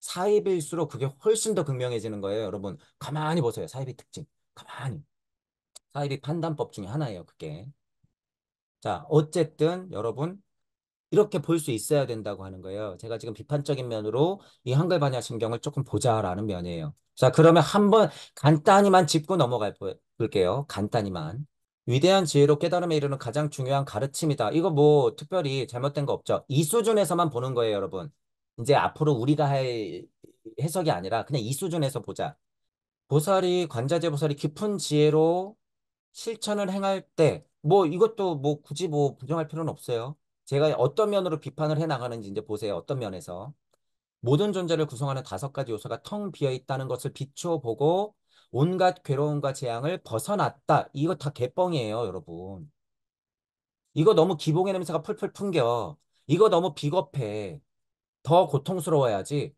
사이비일수록 그게 훨씬 더 극명해지는 거예요. 여러분 가만히 보세요. 사이비 특징. 가만히. 사이비 판단법 중에 하나예요. 그게. 자 어쨌든 여러분 이렇게 볼 수 있어야 된다고 하는 거예요. 제가 지금 비판적인 면으로 이 한글 반야 신경을 조금 보자라는 면이에요. 자, 그러면 한번 간단히만 짚고 넘어가 볼게요. 간단히만. 위대한 지혜로 깨달음에 이르는 가장 중요한 가르침이다. 이거 뭐 특별히 잘못된 거 없죠. 이 수준에서만 보는 거예요, 여러분. 이제 앞으로 우리가 할 해석이 아니라 그냥 이 수준에서 보자. 보살이 관자재 보살이 깊은 지혜로 실천을 행할 때 뭐 이것도 뭐 굳이 뭐 부정할 필요는 없어요. 제가 어떤 면으로 비판을 해 나가는지 이제 보세요. 어떤 면에서 모든 존재를 구성하는 다섯 가지 요소가 텅 비어 있다는 것을 비춰보고 온갖 괴로움과 재앙을 벗어났다. 이거 다 개뻥이에요, 여러분. 이거 너무 기복의 냄새가 풀풀 풍겨. 이거 너무 비겁해. 더 고통스러워야지.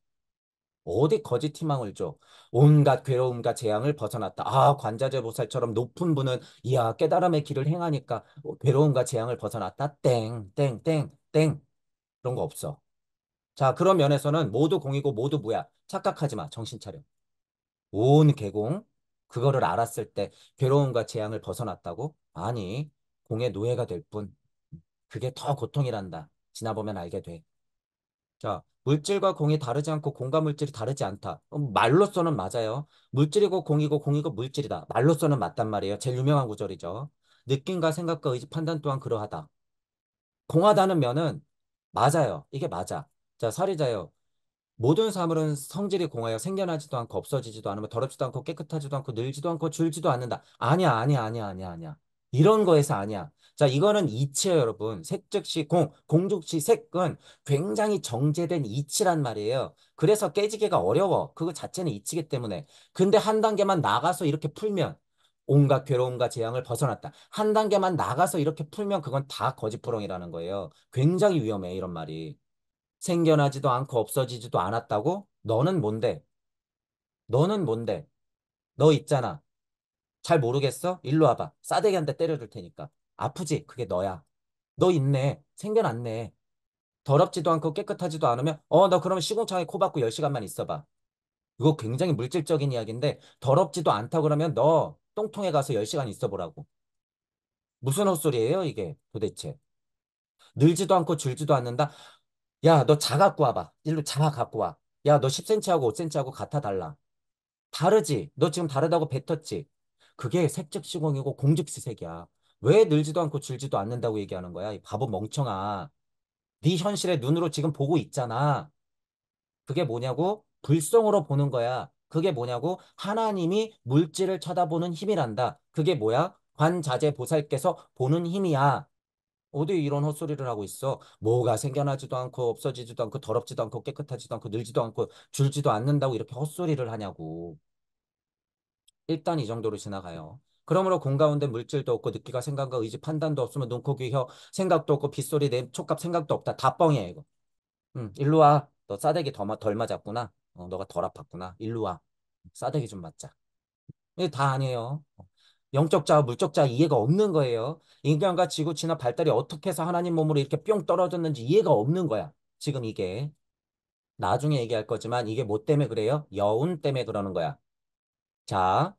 어디 거짓 희망을 줘. 온갖 괴로움과 재앙을 벗어났다. 아, 관자재 보살처럼 높은 분은 이야, 깨달음의 길을 행하니까 어, 괴로움과 재앙을 벗어났다. 땡, 땡, 땡, 땡. 그런 거 없어. 자, 그런 면에서는 모두 공이고 모두 무야. 착각하지 마. 정신 차려. 온 개공. 그거를 알았을 때 괴로움과 재앙을 벗어났다고? 아니, 공의 노예가 될 뿐. 그게 더 고통이란다. 지나보면 알게 돼. 자, 물질과 공이 다르지 않고 공과 물질이 다르지 않다. 말로서는 맞아요. 물질이고 공이고 공이고 물질이다. 말로서는 맞단 말이에요. 제일 유명한 구절이죠. 느낌과 생각과 의지 판단 또한 그러하다. 공하다는 면은 맞아요. 이게 맞아. 자, 사리자요. 모든 사물은 성질이 공하여 생겨나지도 않고 없어지지도 않으며 더럽지도 않고 깨끗하지도 않고 늘지도 않고 줄지도 않는다. 아니야, 아니야, 아니야, 아니야, 아니야. 이런 거에서 아니야. 자, 이거는 이치예요, 여러분. 색 즉시 공, 공 즉시 색은 굉장히 정제된 이치란 말이에요. 그래서 깨지기가 어려워. 그거 자체는 이치기 때문에. 근데 한 단계만 나가서 이렇게 풀면 온갖 괴로움과 재앙을 벗어났다. 한 단계만 나가서 이렇게 풀면 그건 다 거짓부렁이라는 거예요. 굉장히 위험해, 이런 말이. 생겨나지도 않고 없어지지도 않았다고? 너는 뭔데? 너는 뭔데? 너 있잖아. 잘 모르겠어? 일로 와봐. 싸대기 한테 때려줄 테니까. 아프지? 그게 너야. 너 있네. 생겨났네. 더럽지도 않고 깨끗하지도 않으면 어, 너그럼시공창에코 박고 10시간만 있어봐. 이거 굉장히 물질적인 이야기인데 더럽지도 않다고 그러면 너 똥통에 가서 10시간 있어보라고. 무슨 헛소리예요 이게 도대체. 늘지도 않고 줄지도 않는다. 야, 너 자 갖고 와봐. 일로 자 갖고 와. 야, 너 10cm하고 5cm하고 같아 달라. 다르지? 너 지금 다르다고 뱉었지? 그게 색즉시공이고 공즉시색이야. 왜 늘지도 않고 줄지도 않는다고 얘기하는 거야? 이 바보 멍청아. 네 현실의 눈으로 지금 보고 있잖아. 그게 뭐냐고? 불성으로 보는 거야. 그게 뭐냐고? 하나님이 물질을 쳐다보는 힘이란다. 그게 뭐야? 관자재 보살께서 보는 힘이야. 어디 이런 헛소리를 하고 있어? 뭐가 생겨나지도 않고 없어지지도 않고 더럽지도 않고 깨끗하지도 않고 늘지도 않고 줄지도 않는다고 이렇게 헛소리를 하냐고. 일단 이 정도로 지나가요. 그러므로 공 가운데 물질도 없고 느끼가 생각과 의지 판단도 없으면 눈코 귀혀 생각도 없고 빗소리 내 촉각 생각도 없다. 다 뻥이야 이거. 응, 일로 와. 너 싸대기 더, 덜 맞았구나. 어, 너가 덜 아팠구나. 일로 와. 싸대기 좀 맞자. 이게 다 아니에요. 영적 자와 물적 자 이해가 없는 거예요. 인간과 지구 진화 발달이 어떻게 해서 하나님 몸으로 이렇게 뿅 떨어졌는지 이해가 없는 거야. 지금 이게. 나중에 얘기할 거지만 이게 뭐 때문에 그래요? 여운 때문에 그러는 거야. 자,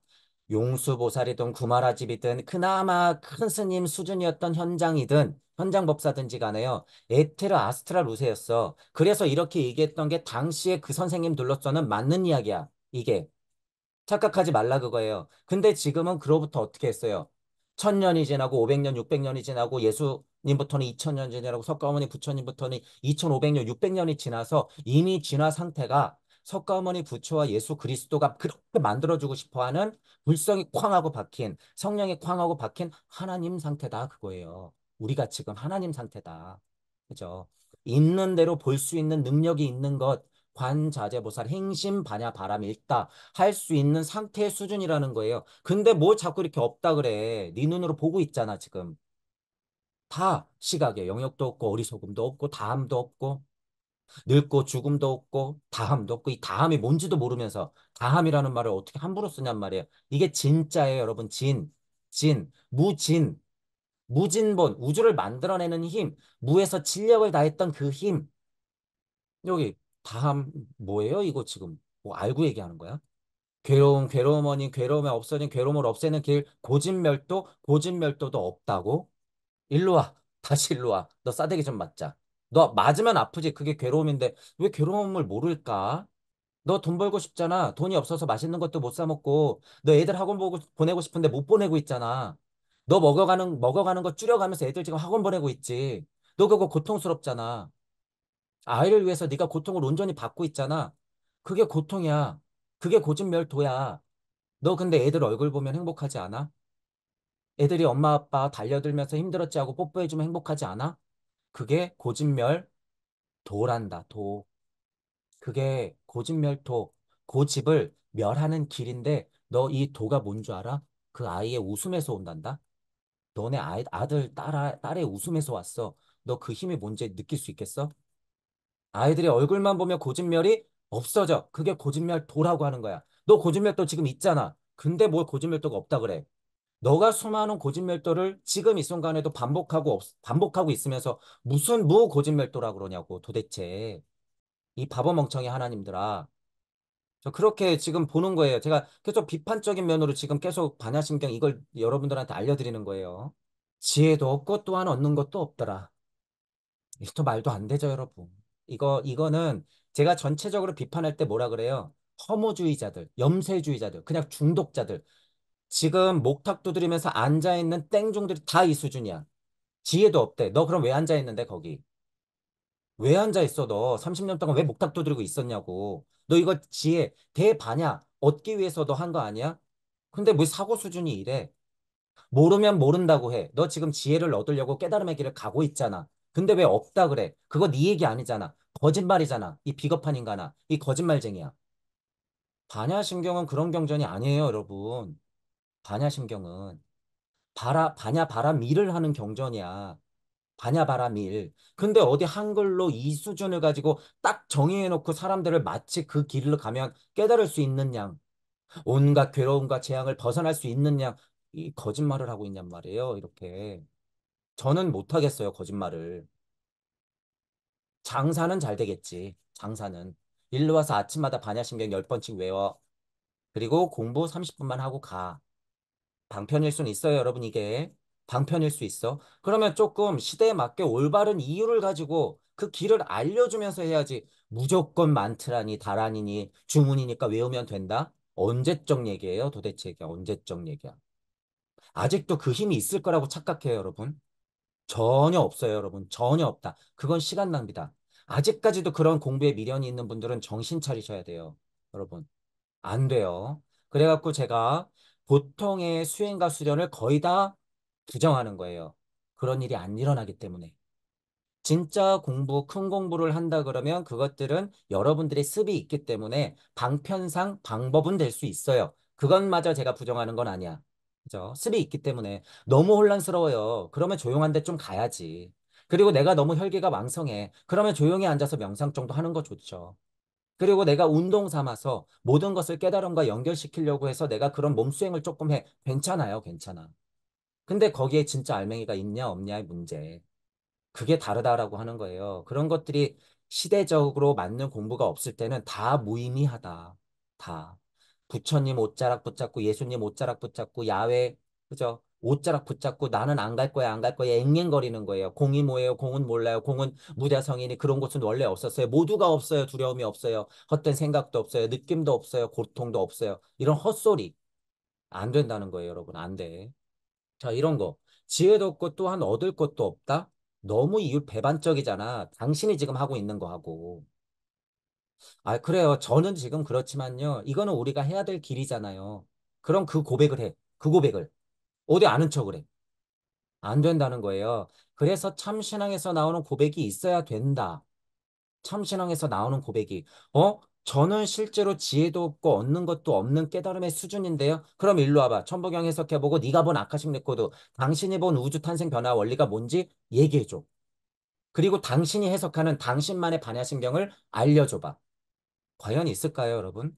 용수보살이든 구마라집이든 그나마 큰 스님 수준이었던 현장이든 현장 법사든지 간에요. 에테르 아스트라 루세였어. 그래서 이렇게 얘기했던 게 당시에 그 선생님 둘러서는 맞는 이야기야. 이게. 착각하지 말라 그거예요. 근데 지금은 그로부터 어떻게 했어요? 천년이 지나고 5 0 0년6 0 0 년이 지나고 예수님부터는 2 0 0 0년 지나고 석가모니 부처님부터는 2 5 0 0년6 0 0 년이 지나서 이미 진화 상태가 석가모니 부처와 예수 그리스도가 그렇게 만들어주고 싶어하는 불성이 쾅하고 박힌 성령이 쾅하고 박힌 하나님 상태다 그거예요. 우리가 지금 하나님 상태다. 그죠? 있는 대로 볼 수 있는 능력이 있는 것 관자재보살 행심 반야 바람 읽다 할 수 있는 상태의 수준이라는 거예요. 근데 뭐 자꾸 이렇게 없다 그래. 네 눈으로 보고 있잖아 지금. 다 시각에 영역도 없고 어리석음도 없고 다함도 없고 늙고 죽음도 없고 다함도 없고 이 다함이 뭔지도 모르면서 다함이라는 말을 어떻게 함부로 쓰냔 말이에요. 이게 진짜예요, 여러분. 진, 진, 무진, 무진본, 우주를 만들어내는 힘, 무에서 진력을 다했던 그 힘. 여기 다함 뭐예요? 이거 지금 뭐 알고 얘기하는 거야? 괴로움, 괴로움어니, 괴로움에 없어진 괴로움을 없애는 길, 고진멸도, 고진멸도도 없다고? 일로 와, 다시 일로 와. 너 싸대기 좀 맞자. 너 맞으면 아프지. 그게 괴로움인데 왜 괴로움을 모를까? 너 돈 벌고 싶잖아. 돈이 없어서 맛있는 것도 못 사 먹고 너 애들 학원 보고, 보내고 싶은데 못 보내고 있잖아. 너 먹어가는 먹어가는 거 줄여가면서 애들 지금 학원 보내고 있지. 너 그거 고통스럽잖아. 아이를 위해서 네가 고통을 온전히 받고 있잖아. 그게 고통이야. 그게 고집멸도야너 근데 애들 얼굴 보면 행복하지 않아? 애들이 엄마 아빠 달려들면서 힘들었지 하고 뽀뽀해주면 행복하지 않아? 그게 고진멸 도란다. 도. 그게 고진멸도 고집을 멸하는 길인데 너 이 도가 뭔 줄 알아? 그 아이의 웃음에서 온단다. 너네 아이, 아들, 딸, 딸의 웃음에서 왔어. 너 그 힘이 뭔지 느낄 수 있겠어? 아이들의 얼굴만 보면 고진멸이 없어져. 그게 고진멸도라고 하는 거야. 너 고진멸도 지금 있잖아. 근데 뭘 고진멸도가 없다 그래. 너가 수많은 고진멸도를 지금 이 순간에도 반복하고 반복하고 있으면서 무슨 무 고진멸도라 그러냐고 도대체 이 바보 멍청이 하나님들아 저 그렇게 지금 보는 거예요. 제가 계속 비판적인 면으로 지금 계속 반야심경 이걸 여러분들한테 알려드리는 거예요. 지혜도 없고 또한 얻는 것도 없더라. 이것도 말도 안 되죠, 여러분. 이거 이거는 제가 전체적으로 비판할 때 뭐라 그래요? 허무주의자들, 염세주의자들, 그냥 중독자들. 지금 목탁 두드리면서 앉아있는 땡종들이다 이 수준이야. 지혜도 없대. 너 그럼 왜 앉아있는데 거기? 왜 앉아있어 너? 30년 동안 왜 목탁 두드리고 있었냐고. 너 이거 지혜 대반야 얻기 위해서 너 한 거 아니야? 근데 뭐 사고 수준이 이래? 모르면 모른다고 해. 너 지금 지혜를 얻으려고 깨달음의 길을 가고 있잖아. 근데 왜 없다 그래? 그거 네 얘기 아니잖아. 거짓말이잖아. 이 비겁한 인간아. 이 거짓말쟁이야. 반야신경은 그런 경전이 아니에요 여러분. 반야심경은 바라 반야 바라밀을 하는 경전이야. 반야 바라밀. 근데 어디 한글로 이 수준을 가지고 딱 정의해 놓고 사람들을 마치 그 길로 가면 깨달을 수 있는 양 온갖 괴로움과 재앙을 벗어날 수 있는 양이 거짓말을 하고 있냔 말이에요. 이렇게 저는 못 하겠어요. 거짓말을. 장사는 잘 되겠지. 장사는 일로 와서 아침마다 반야심경 10번씩 외워. 그리고 공부 30분만 하고 가. 방편일 수는 있어요, 여러분 이게. 방편일 수 있어. 그러면 조금 시대에 맞게 올바른 이유를 가지고 그 길을 알려주면서 해야지 무조건 많트라니 다란이니 주문이니까 외우면 된다? 언제적 얘기예요 도대체 이게 언제적 얘기야. 아직도 그 힘이 있을 거라고 착각해요 여러분. 전혀 없어요 여러분. 전혀 없다. 그건 시간 낭비다. 아직까지도 그런 공부에 미련이 있는 분들은 정신 차리셔야 돼요. 여러분. 안 돼요. 그래갖고 제가 보통의 수행과 수련을 거의 다 부정하는 거예요. 그런 일이 안 일어나기 때문에. 진짜 공부, 큰 공부를 한다 그러면 그것들은 여러분들의 습이 있기 때문에 방편상 방법은 될 수 있어요. 그것마저 제가 부정하는 건 아니야. 그죠? 습이 있기 때문에 너무 혼란스러워요. 그러면 조용한 데좀 가야지. 그리고 내가 너무 혈기가 왕성해. 그러면 조용히 앉아서 명상 정도 하는 거 좋죠. 그리고 내가 운동 삼아서 모든 것을 깨달음과 연결시키려고 해서 내가 그런 몸수행을 조금 해. 괜찮아요. 괜찮아. 근데 거기에 진짜 알맹이가 있냐 없냐의 문제. 그게 다르다라고 하는 거예요. 그런 것들이 시대적으로 맞는 공부가 없을 때는 다 무의미하다. 다. 부처님 옷자락 붙잡고 예수님 옷자락 붙잡고 야외 그죠? 옷자락 붙잡고 나는 안 갈 거야 안 갈 거야 앵앵거리는 거예요. 공이 뭐예요? 공은 몰라요. 공은 무대성이니 그런 곳은 원래 없었어요. 모두가 없어요. 두려움이 없어요. 헛된 생각도 없어요. 느낌도 없어요. 고통도 없어요. 이런 헛소리 안 된다는 거예요 여러분 안 돼. 자 이런 거 지혜도 없고 또한 얻을 것도 없다. 너무 이율 배반적이잖아. 당신이 지금 하고 있는 거하고. 아 그래요. 저는 지금 그렇지만요. 이거는 우리가 해야 될 길이잖아요. 그럼 그 고백을 해. 그 고백을. 어디 아는 척을 해. 안 된다는 거예요. 그래서 참신앙에서 나오는 고백이 있어야 된다. 참신앙에서 나오는 고백이 어? 저는 실제로 지혜도 없고 얻는 것도 없는 깨달음의 수준인데요. 그럼 일로 와봐. 천부경 해석해보고 네가 본 아카식 레코드, 당신이 본 우주 탄생 변화 원리가 뭔지 얘기해줘. 그리고 당신이 해석하는 당신만의 반야신경을 알려줘봐. 과연 있을까요, 여러분?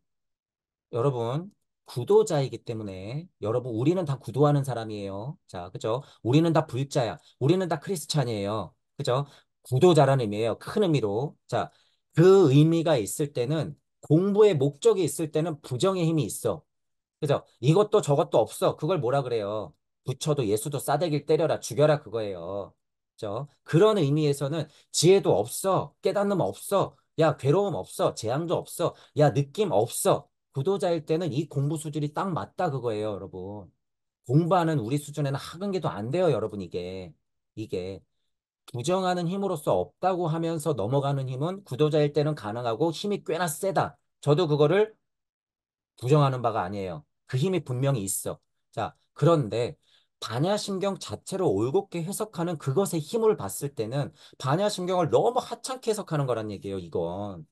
여러분, 구도자이기 때문에 여러분 우리는 다 구도하는 사람이에요. 자, 그죠? 우리는 다 불자야. 우리는 다 크리스찬이에요. 그죠? 구도자라는 의미예요. 큰 의미로. 자, 그 의미가 있을 때는 공부의 목적이 있을 때는 부정의 힘이 있어. 그죠? 이것도 저것도 없어. 그걸 뭐라 그래요? 부처도 예수도 싸대기를 때려라 죽여라 그거예요. 그죠? 그런 의미에서는 지혜도 없어. 깨닫는 없어. 야 괴로움 없어. 재앙도 없어. 야 느낌 없어. 교도자일 때는 이 공부 수준이 딱 맞다 그거예요, 여러분. 공부하는 우리 수준에는 하근게도안 돼요, 여러분, 이게. 이게. 부정하는 힘으로서 없다고 하면서 넘어가는 힘은 구도자일 때는 가능하고 힘이 꽤나 세다. 저도 그거를 부정하는 바가 아니에요. 그 힘이 분명히 있어. 자, 그런데 반야심경 자체로 올곧게 해석하는 그것의 힘을 봤을 때는 반야심경을 너무 하찮게 해석하는 거란 얘기예요, 이건.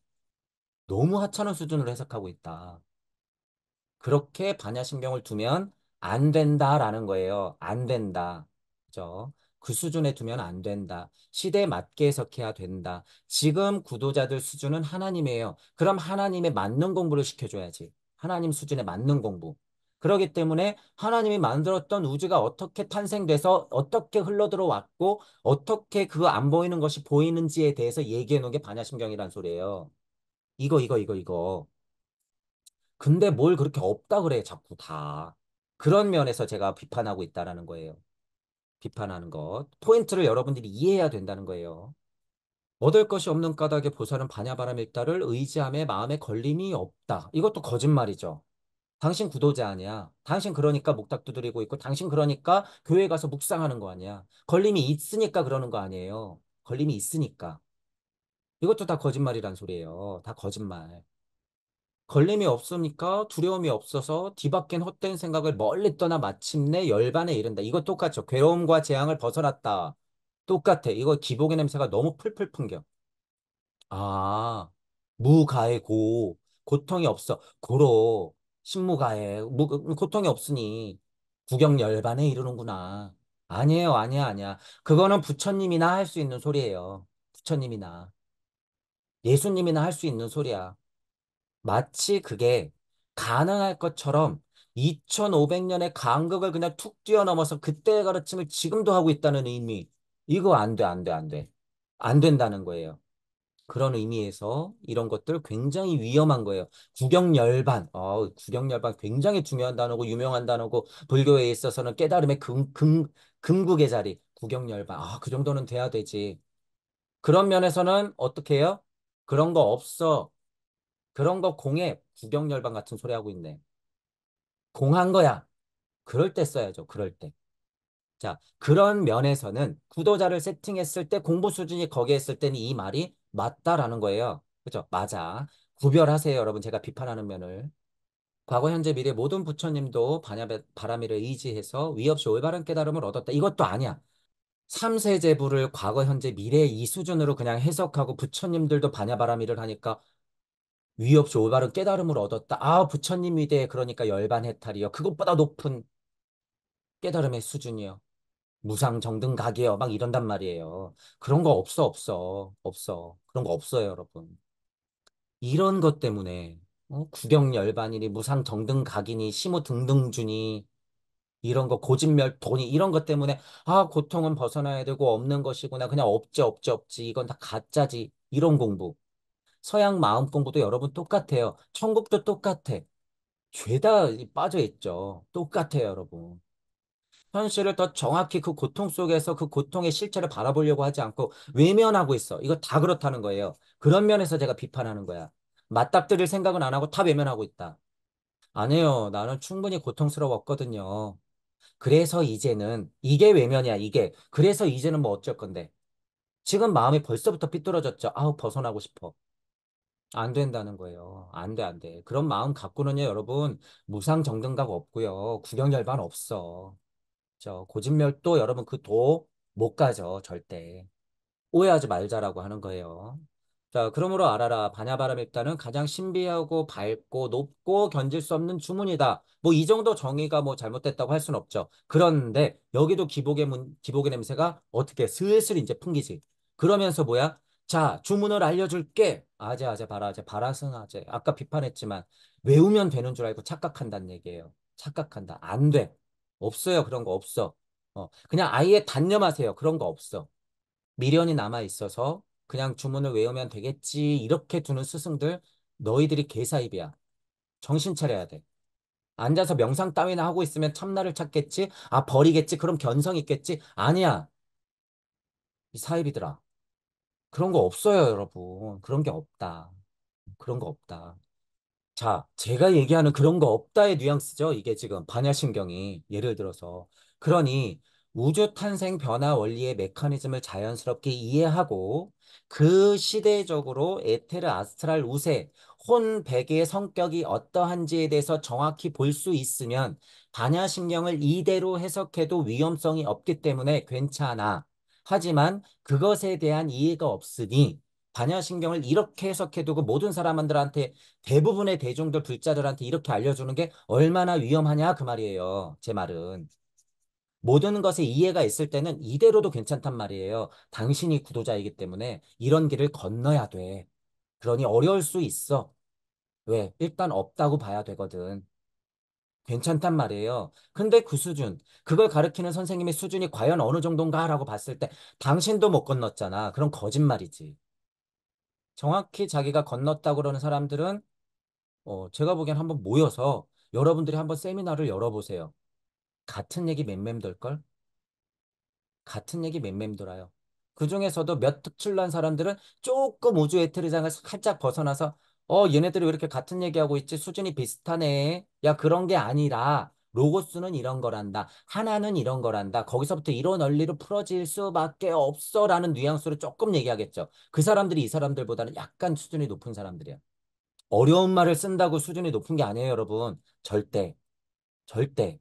너무 하찮은 수준으로 해석하고 있다. 그렇게 반야신경을 두면 안 된다라는 거예요. 안 된다. 그죠? 그 수준에 두면 안 된다. 시대에 맞게 해석해야 된다. 지금 구도자들 수준은 하나님이에요. 그럼 하나님의 맞는 공부를 시켜줘야지. 하나님 수준에 맞는 공부. 그러기 때문에 하나님이 만들었던 우주가 어떻게 탄생돼서 어떻게 흘러들어왔고 어떻게 그 안 보이는 것이 보이는지에 대해서 얘기해 놓은 게 반야심경이란 소리예요. 이거 이거 이거 이거. 근데 뭘 그렇게 없다 그래, 자꾸 다. 그런 면에서 제가 비판하고 있다라는 거예요. 비판하는 것. 포인트를 여러분들이 이해해야 된다는 거예요. 얻을 것이 없는 까닭에 보살은 반야바람 일다를 의지함에 마음에 걸림이 없다. 이것도 거짓말이죠. 당신 구도자 아니야. 당신 그러니까 목탁 두드리고 있고 당신 그러니까 교회 가서 묵상하는 거 아니야. 걸림이 있으니까 그러는 거 아니에요. 걸림이 있으니까. 이것도 다 거짓말이란 소리예요. 다 거짓말. 걸림이 없으니까 두려움이 없어서 뒤바뀐 헛된 생각을 멀리 떠나 마침내 열반에 이른다. 이거 똑같죠. 괴로움과 재앙을 벗어났다. 똑같아. 이거 기복의 냄새가 너무 풀풀 풍겨. 아, 무가해고 고통이 없어. 고로 신무가해 무, 고통이 없으니 구경 열반에 이르는구나. 아니에요, 아니야, 아니야. 그거는 부처님이나 할 수 있는 소리예요. 부처님이나 예수님이나 할 수 있는 소리야. 마치 그게 가능할 것처럼 2500년의 간극을 그냥 툭 뛰어넘어서 그때의 가르침을 지금도 하고 있다는 의미. 이거 안 돼, 안 돼, 안 돼. 안 된다는 거예요. 그런 의미에서 이런 것들 굉장히 위험한 거예요. 구경열반, 어, 구경열반 굉장히 중요한 단어고 유명한 단어고 불교에 있어서는 깨달음의 금, 금, 금국의 자리, 구경열반. 아, 그 정도는 돼야 되지. 그런 면에서는 어떻게 해요? 그런 거 없어. 그런 거 공해 구경열반 같은 소리 하고 있네. 공한 거야. 그럴 때 써야죠. 그럴 때. 자, 그런 면에서는 구도자를 세팅했을 때 공부 수준이 거기에 있을 때는 이 말이 맞다라는 거예요. 그렇죠? 맞아. 구별하세요, 여러분. 제가 비판하는 면을. 과거, 현재, 미래 모든 부처님도 바람이를 의지해서 위없이 올바른 깨달음을 얻었다. 이것도 아니야. 삼세제부를 과거, 현재, 미래 의이 수준으로 그냥 해석하고 부처님들도 반야바라밀를 하니까 위없이 올바른 깨달음을 얻었다. 아, 부처님 이 돼. 그러니까 열반 해탈이요. 그것보다 높은 깨달음의 수준이요. 무상 정등 각이요. 막 이런단 말이에요. 그런 거 없어, 없어. 없어. 그런 거 없어요, 여러분. 이런 것 때문에 어? 구경 열반이니 무상 정등 각이니 심호 등등주니 이런 거 고집멸 돈이 이런 것 때문에 아 고통은 벗어나야 되고 없는 것이구나 그냥 없지 없지 없지 이건 다 가짜지 이런 공부 서양 마음 공부도 여러분 똑같아요. 천국도 똑같아. 죄다 빠져 있죠. 똑같아요, 여러분. 현실을 더 정확히 그 고통 속에서 그 고통의 실체를 바라보려고 하지 않고 외면하고 있어. 이거 다 그렇다는 거예요. 그런 면에서 제가 비판하는 거야. 맞닥뜨릴 생각은 안 하고 다 외면하고 있다. 아니에요. 나는 충분히 고통스러웠거든요. 그래서 이제는 이게 외면이야, 이게. 그래서 이제는 뭐 어쩔 건데. 지금 마음이 벌써부터 삐뚤어졌죠. 아우, 벗어나고 싶어. 안 된다는 거예요. 안 돼, 안 돼. 그런 마음 갖고는요, 여러분, 무상 정등각 없고요. 구경열반 없어. 저 고진멸도 여러분 그 도 못 가죠, 절대. 오해하지 말자라고 하는 거예요. 자, 그러므로 알아라. 반야바람 입단은 가장 신비하고 밝고 높고 견질 수 없는 주문이다. 뭐 이 정도 정의가 뭐 잘못됐다고 할 수는 없죠. 그런데 여기도 기복의 문, 기복의 냄새가 어떻게 슬슬 이제 풍기지. 그러면서 뭐야? 자, 주문을 알려줄게. 아재, 아재, 바라, 아재, 바라슨 아재. 아까 비판했지만 외우면 되는 줄 알고 착각한다는 얘기예요. 착각한다. 안 돼. 없어요. 그런 거 없어. 어, 그냥 아예 단념하세요. 그런 거 없어. 미련이 남아 있어서 그냥 주문을 외우면 되겠지. 이렇게 두는 스승들 너희들이 개사입이야. 정신 차려야 돼. 앉아서 명상 따위나 하고 있으면 참나를 찾겠지? 아, 버리겠지? 그럼 견성 있겠지? 아니야. 이 사입이더라. 그런 거 없어요, 여러분. 그런 게 없다. 그런 거 없다. 자, 제가 얘기하는 그런 거 없다의 뉘앙스죠. 이게 지금 반야심경이 예를 들어서. 그러니 우주 탄생 변화 원리의 메커니즘을 자연스럽게 이해하고 그 시대적으로 에테르 아스트랄 우세, 혼 백의 성격이 어떠한지에 대해서 정확히 볼 수 있으면 반야심경을 이대로 해석해도 위험성이 없기 때문에 괜찮아. 하지만 그것에 대한 이해가 없으니 반야신경을 이렇게 해석해두고 모든 사람들한테 대부분의 대중들 불자들한테 이렇게 알려주는 게 얼마나 위험하냐 그 말이에요. 제 말은. 모든 것에 이해가 있을 때는 이대로도 괜찮단 말이에요. 당신이 구도자이기 때문에 이런 길을 건너야 돼. 그러니 어려울 수 있어. 왜? 일단 없다고 봐야 되거든. 괜찮단 말이에요. 근데 그 수준, 그걸 가르치는 선생님의 수준이 과연 어느 정도인가라고 봤을 때 당신도 못 건넜잖아. 그럼 거짓말이지. 정확히 자기가 건넜다고 그러는 사람들은 어, 제가 보기엔 한번 모여서 여러분들이 한번 세미나를 열어보세요. 같은 얘기 맴맴 돌걸? 같은 얘기 맴맴 돌아요. 그중에서도 몇 특출난 사람들은 조금 우주 에테리장을 살짝 벗어나서 어, 얘네들이 왜 이렇게 같은 얘기하고 있지? 수준이 비슷하네. 야, 그런 게 아니라 로고스는 이런 거란다. 하나는 이런 거란다. 거기서부터 이런 원리로 풀어질 수밖에 없어라는 뉘앙스로 조금 얘기하겠죠. 그 사람들이 이 사람들보다는 약간 수준이 높은 사람들이야. 어려운 말을 쓴다고 수준이 높은 게 아니에요, 여러분. 절대. 절대.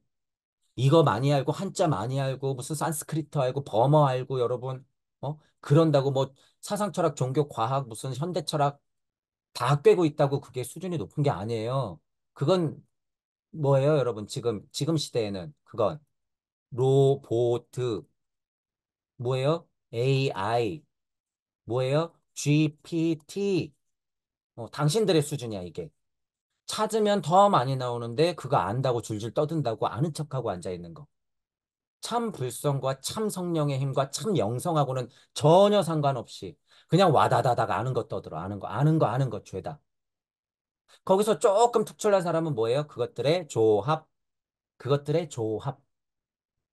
이거 많이 알고 한자 많이 알고 무슨 산스크리트 알고 버머 알고 여러분 어 그런다고 뭐 사상철학 종교 과학 무슨 현대철학 다학고 있다고 그게 수준이 높은 게 아니에요. 그건 뭐예요, 여러분? 지금 지금 시대에는 그건 로보트 뭐예요? AI 뭐예요? GPT 어, 당신들의 수준이야 이게. 찾으면 더 많이 나오는데 그거 안다고 줄줄 떠든다고 아는 척하고 앉아 있는 거. 참 불성과 참 성령의 힘과 참 영성하고는 전혀 상관없이 그냥 와다다닥 아는 것 떠들어. 아는 거, 아는 거, 아는 거 죄다. 거기서 조금 특출난 사람은 뭐예요? 그것들의 조합. 그것들의 조합.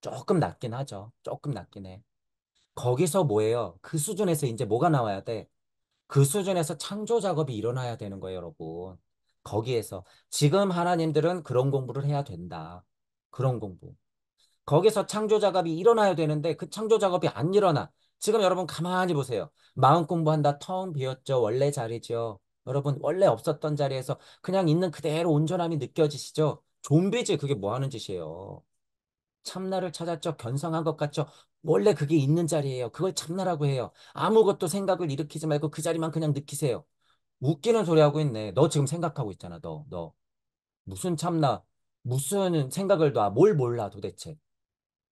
조금 낮긴 하죠. 조금 낮긴 해. 거기서 뭐예요? 그 수준에서 이제 뭐가 나와야 돼? 그 수준에서 창조 작업이 일어나야 되는 거예요, 여러분. 거기에서. 지금 하나님들은 그런 공부를 해야 된다. 그런 공부. 거기서 창조 작업이 일어나야 되는데 그 창조 작업이 안 일어나. 지금 여러분 가만히 보세요. 마음 공부한다 텅 비었죠. 원래 자리죠. 여러분 원래 없었던 자리에서 그냥 있는 그대로 온전함이 느껴지시죠? 좀비지 그게 뭐 하는 짓이에요. 참나를 찾았죠. 견성한것 같죠. 원래 그게 있는 자리예요. 그걸 참나라고 해요. 아무것도 생각을 일으키지 말고 그 자리만 그냥 느끼세요. 웃기는 소리 하고 있네. 너 지금 생각하고 있잖아. 너, 너. 무슨 참나, 무슨 생각을 놔. 뭘 몰라 도대체.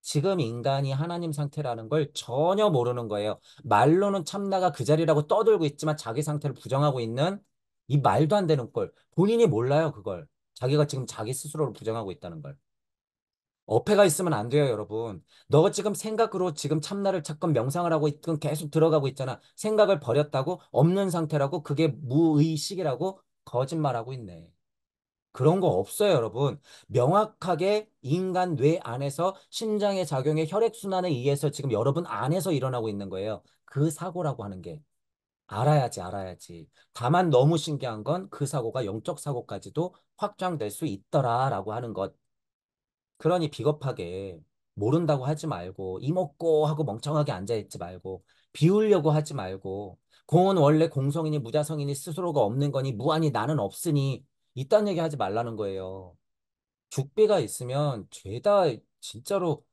지금 인간이 하나님 상태라는 걸 전혀 모르는 거예요. 말로는 참나가 그 자리라고 떠들고 있지만 자기 상태를 부정하고 있는 이 말도 안 되는 꼴. 본인이 몰라요, 그걸. 자기가 지금 자기 스스로를 부정하고 있다는 걸. 어폐가 있으면 안 돼요, 여러분. 너가 지금 생각으로 지금 참나를 찾건 명상을 하고 있건 계속 들어가고 있잖아. 생각을 버렸다고 없는 상태라고 그게 무의식이라고 거짓말하고 있네. 그런 거 없어요, 여러분. 명확하게 인간 뇌 안에서 심장의 작용에 혈액순환에 의해서 지금 여러분 안에서 일어나고 있는 거예요. 그 사고라고 하는 게. 알아야지, 알아야지. 다만 너무 신기한 건 그 사고가 영적 사고까지도 확장될 수 있더라라고 하는 것. 그러니 비겁하게 모른다고 하지 말고 이먹고 하고 멍청하게 앉아있지 말고 비우려고 하지 말고 공은 원래 공성이니 무자성이니 스스로가 없는 거니 무한히 나는 없으니 이딴 얘기 하지 말라는 거예요. 죽비가 있으면 죄다 진짜로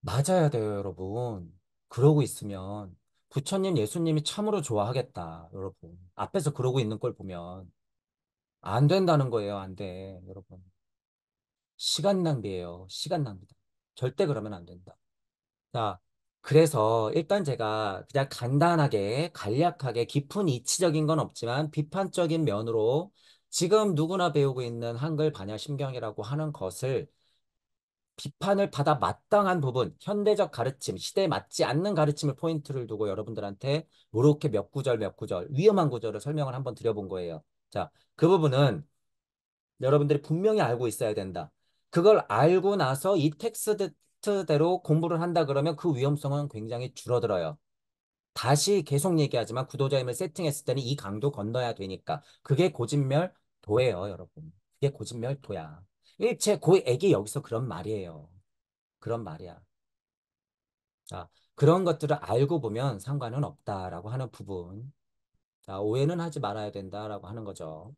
맞아야 돼요, 여러분. 그러고 있으면 부처님, 예수님이 참으로 좋아하겠다, 여러분. 앞에서 그러고 있는 걸 보면 안 된다는 거예요, 안 돼, 여러분. 시간 낭비예요. 시간 낭비다. 절대 그러면 안 된다. 자, 그래서 일단 제가 그냥 간단하게 간략하게 깊은 이치적인 건 없지만 비판적인 면으로 지금 누구나 배우고 있는 한글 반야 심경이라고 하는 것을 비판을 받아 마땅한 부분, 현대적 가르침, 시대에 맞지 않는 가르침을 포인트를 두고 여러분들한테 뭐 이렇게 몇 구절 몇 구절 위험한 구절을 설명을 한번 드려본 거예요. 자, 그 부분은 여러분들이 분명히 알고 있어야 된다. 그걸 알고 나서 이 텍스트대로 공부를 한다 그러면 그 위험성은 굉장히 줄어들어요. 다시 계속 얘기하지만 구도자임을 세팅했을 때는 이 강도 건너야 되니까 그게 고진멸 도예요, 여러분. 그게 고진멸도야. 일체 고액이 여기서 그런 말이에요. 그런 말이야. 자, 그런 것들을 알고 보면 상관은 없다라고 하는 부분. 자, 오해는 하지 말아야 된다라고 하는 거죠.